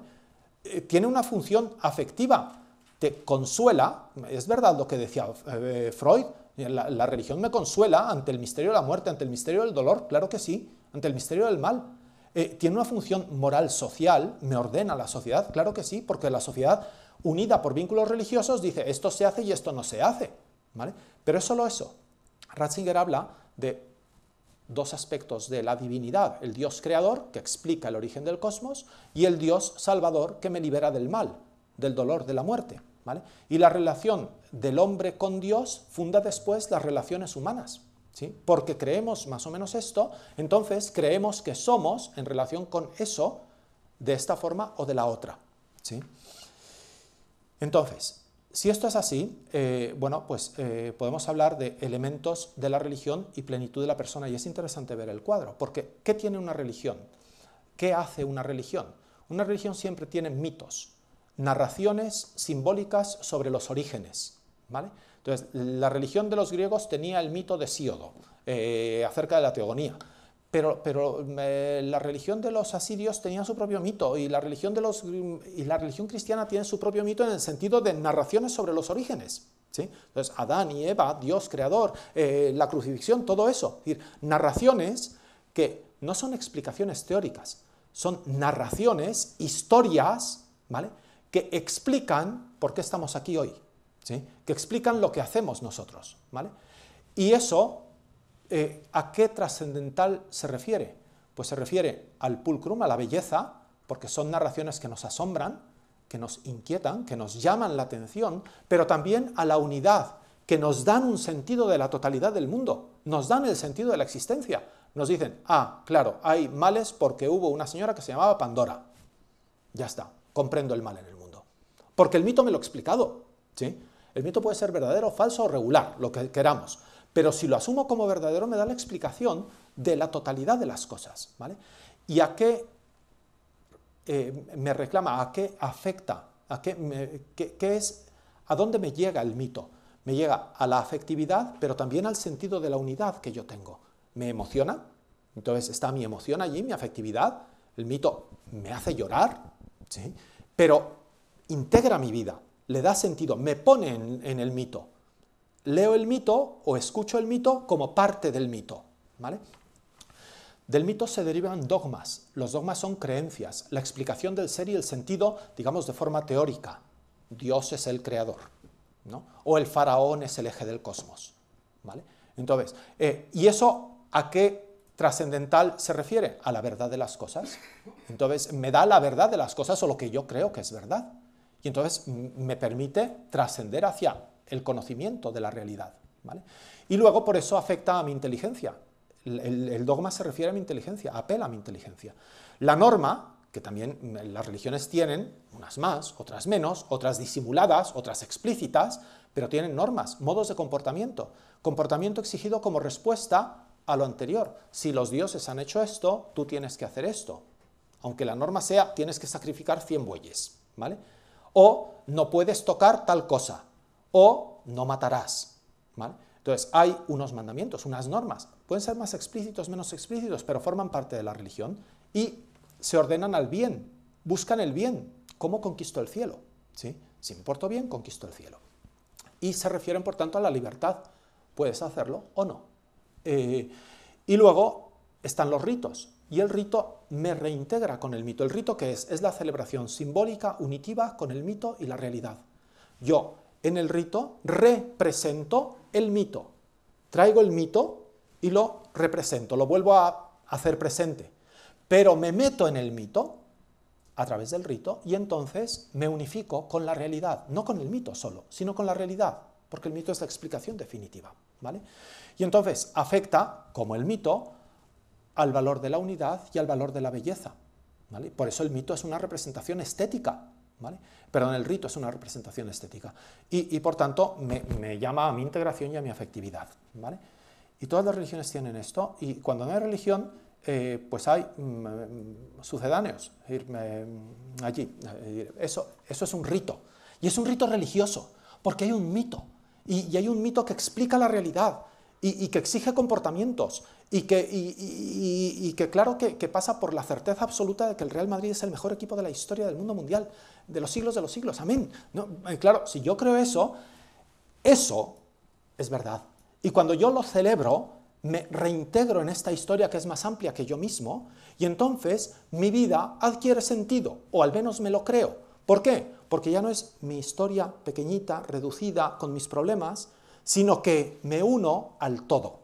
Eh, tiene una función afectiva, te consuela, es verdad lo que decía eh, Freud, la, religión me consuela ante el misterio de la muerte, ante el misterio del dolor, claro que sí, ante el misterio del mal, tiene una función moral social, me ordena la sociedad, claro que sí, porque la sociedad unida por vínculos religiosos, dice esto se hace y esto no se hace. ¿vale? Pero es solo eso. Ratzinger habla de dos aspectos de la divinidad, el Dios creador, que explica el origen del cosmos, y el Dios salvador, que me libera del mal, del dolor, de la muerte. ¿vale? Y la relación del hombre con Dios funda después las relaciones humanas. ¿sí? Porque creemos más o menos esto, entonces creemos que somos en relación con eso, de esta forma o de la otra. ¿sí? Entonces, si esto es así, eh, bueno, pues eh, podemos hablar de elementos de la religión y plenitud de la persona, y es interesante ver el cuadro, porque ¿qué tiene una religión? ¿Qué hace una religión? Una religión siempre tiene mitos, narraciones simbólicas sobre los orígenes, ¿vale? Entonces, la religión de los griegos tenía el mito de Síodo, eh, acerca de la teogonía. Pero, eh, la religión de los asirios tenía su propio mito y la, religión de los, y la religión cristiana tiene su propio mito en el sentido de narraciones sobre los orígenes. ¿sí? Entonces, Adán y Eva, Dios creador, eh, la crucifixión, todo eso. decir, narraciones que no son explicaciones teóricas, son narraciones, historias, ¿vale? que explican por qué estamos aquí hoy, ¿sí? que explican lo que hacemos nosotros. ¿vale? Y eso eh, ¿A qué trascendental se refiere? Pues se refiere al pulcrum, a la belleza, porque son narraciones que nos asombran, que nos inquietan, que nos llaman la atención, pero también a la unidad, que nos dan un sentido de la totalidad del mundo, nos dan el sentido de la existencia. Nos dicen, ah, claro, hay males porque hubo una señora que se llamaba Pandora. Ya está, comprendo el mal en el mundo. Porque el mito me lo ha explicado. ¿sí? El mito puede ser verdadero, falso o regular, lo que queramos, pero si lo asumo como verdadero me da la explicación de la totalidad de las cosas. ¿vale? ¿Y a qué eh, me reclama? ¿A qué afecta? ¿A qué, es? ¿A dónde me llega el mito? Me llega a la afectividad, pero también al sentido de la unidad que yo tengo. Me emociona, entonces está mi emoción allí, mi afectividad. El mito me hace llorar, ¿sí? pero integra mi vida, le da sentido, me pone en el mito leo el mito o escucho el mito como parte del mito. ¿vale? Del mito se derivan dogmas. Los dogmas son creencias, la explicación del ser y el sentido, digamos, de forma teórica. Dios es el creador, O el faraón es el eje del cosmos, ¿vale? Entonces, eh, ¿y eso a qué trascendental se refiere? A la verdad de las cosas. Entonces, me da la verdad de las cosas o lo que yo creo que es verdad. Y entonces me permite trascender hacia el conocimiento de la realidad. ¿vale? Y luego por eso afecta a mi inteligencia. El, dogma se refiere a mi inteligencia, apela a mi inteligencia. La norma, que también las religiones tienen, unas más, otras menos, otras disimuladas, otras explícitas, pero tienen normas, modos de comportamiento. Comportamiento exigido como respuesta a lo anterior. Si los dioses han hecho esto, tú tienes que hacer esto. Aunque la norma sea, tienes que sacrificar 100 bueyes, ¿vale? O no puedes tocar tal cosa, o no matarás. ¿vale? Entonces, hay unos mandamientos, unas normas. Pueden ser más explícitos, menos explícitos, pero forman parte de la religión y se ordenan al bien, buscan el bien. ¿Cómo conquisto el cielo? ¿Sí? Si me porto bien, conquisto el cielo. Y se refieren, por tanto, a la libertad. Puedes hacerlo o no. Eh, y luego están los ritos. Y el rito me reintegra con el mito. ¿El rito qué es? Es la celebración simbólica, unitiva, con el mito y la realidad. Yo en el rito represento el mito. Traigo el mito y lo represento, lo vuelvo a hacer presente. Pero me meto en el mito a través del rito y entonces me unifico con la realidad, no con el mito solo, sino con la realidad, porque el mito es la explicación definitiva. ¿vale? Y entonces afecta, como el mito, al valor de la unidad y al valor de la belleza. ¿vale? Por eso el mito es una representación estética. ¿vale? Perdón, el rito es una representación estética. Y, por tanto, me, llama a mi integración y a mi afectividad. Y todas las religiones tienen esto. Y cuando no hay religión, eh, pues hay mm, sucedáneos irme, allí. Eso, eso es un rito. Y es un rito religioso, porque hay un mito. Y, hay un mito que explica la realidad y que exige comportamientos y que, claro que, pasa por la certeza absoluta de que el Real Madrid es el mejor equipo de la historia del mundo mundial, de los siglos de los siglos, amén. Eh, claro, si yo creo eso, eso es verdad. Y cuando yo lo celebro, me reintegro en esta historia que es más amplia que yo mismo, y entonces mi vida adquiere sentido, o al menos me lo creo. ¿Por qué? Porque ya no es mi historia pequeñita, reducida, con mis problemas, sino que me uno al todo.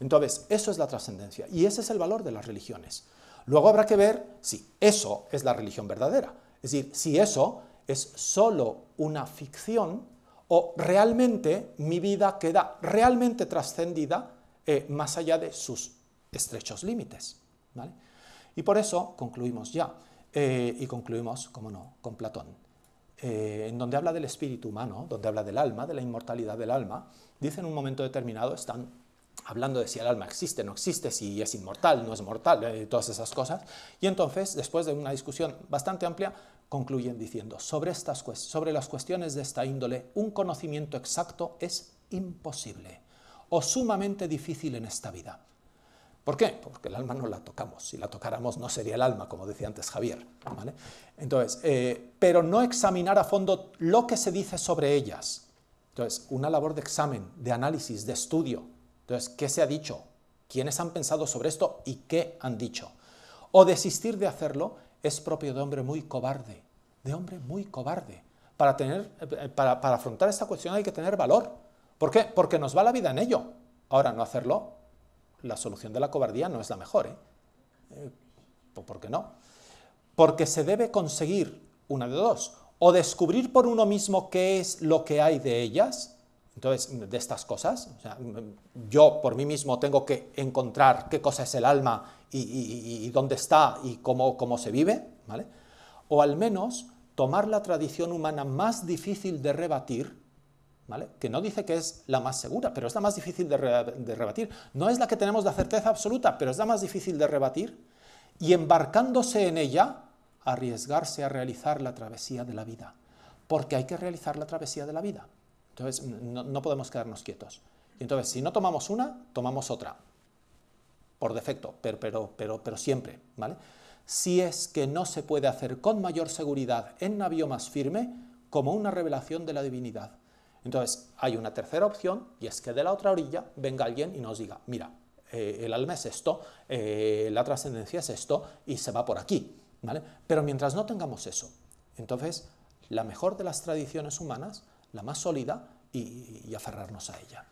Entonces, eso es la trascendencia y ese es el valor de las religiones. Luego habrá que ver si eso es la religión verdadera, es decir, si eso es solo una ficción o realmente mi vida queda realmente trascendida eh, más allá de sus estrechos límites. Y por eso concluimos ya, eh, y concluimos, como no, con Platón. Eh, en donde habla del espíritu humano, donde habla del alma, de la inmortalidad del alma, dice en un momento determinado, están hablando de si el alma existe, no existe, si es inmortal, no es mortal, eh, todas esas cosas. Y entonces, después de una discusión bastante amplia, concluyen diciendo, sobre, estas, sobre las cuestiones de esta índole, un conocimiento exacto es imposible o sumamente difícil en esta vida. ¿Por qué? Porque el alma no la tocamos. Si la tocáramos no sería el alma, como decía antes Javier. Entonces, eh, pero no examinar a fondo lo que se dice sobre ellas. Entonces, una labor de examen, de análisis, de estudio, entonces, ¿qué se ha dicho? ¿Quiénes han pensado sobre esto y qué han dicho? O desistir de hacerlo es propio de hombre muy cobarde, de hombre muy cobarde. Eh, eh, para, para, afrontar esta cuestión hay que tener valor. ¿Por qué? Porque nos va la vida en ello. Ahora, no hacerlo, la solución de la cobardía no es la mejor. ¿eh? eh por qué no? Porque se debe conseguir una de dos. O descubrir por uno mismo qué es lo que hay de ellas, entonces, de estas cosas, yo por mí mismo tengo que encontrar qué cosa es el alma y, dónde está y cómo, cómo se vive, ¿vale? O al menos tomar la tradición humana más difícil de rebatir, ¿Vale? que no dice que es la más segura, pero es la más difícil de, de, rebatir. No es la que tenemos la certeza absoluta, pero es la más difícil de rebatir, y embarcándose en ella, arriesgarse a realizar la travesía de la vida, porque hay que realizar la travesía de la vida. Entonces, no, podemos quedarnos quietos. entonces, si no tomamos una, tomamos otra. Por defecto, pero, pero, pero, siempre, ¿vale? Si es que no se puede hacer con mayor seguridad en navío más firme como una revelación de la divinidad. Entonces, hay una tercera opción, y es que de la otra orilla venga alguien y nos diga, mira, eh, el alma es esto, eh, la trascendencia es esto, y se va por aquí. ¿vale? Pero mientras no tengamos eso, entonces, la mejor de las tradiciones humanas más sólida, y, aferrarnos a ella.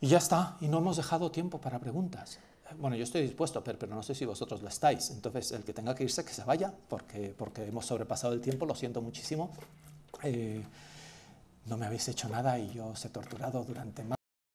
Y ya está, y no hemos dejado tiempo para preguntas. Bueno, yo estoy dispuesto, pero, no sé si vosotros lo estáis. Entonces, el que tenga que irse, que se vaya, porque, porque hemos sobrepasado el tiempo, lo siento muchísimo. Eh, no me habéis hecho nada y yo os he torturado durante más...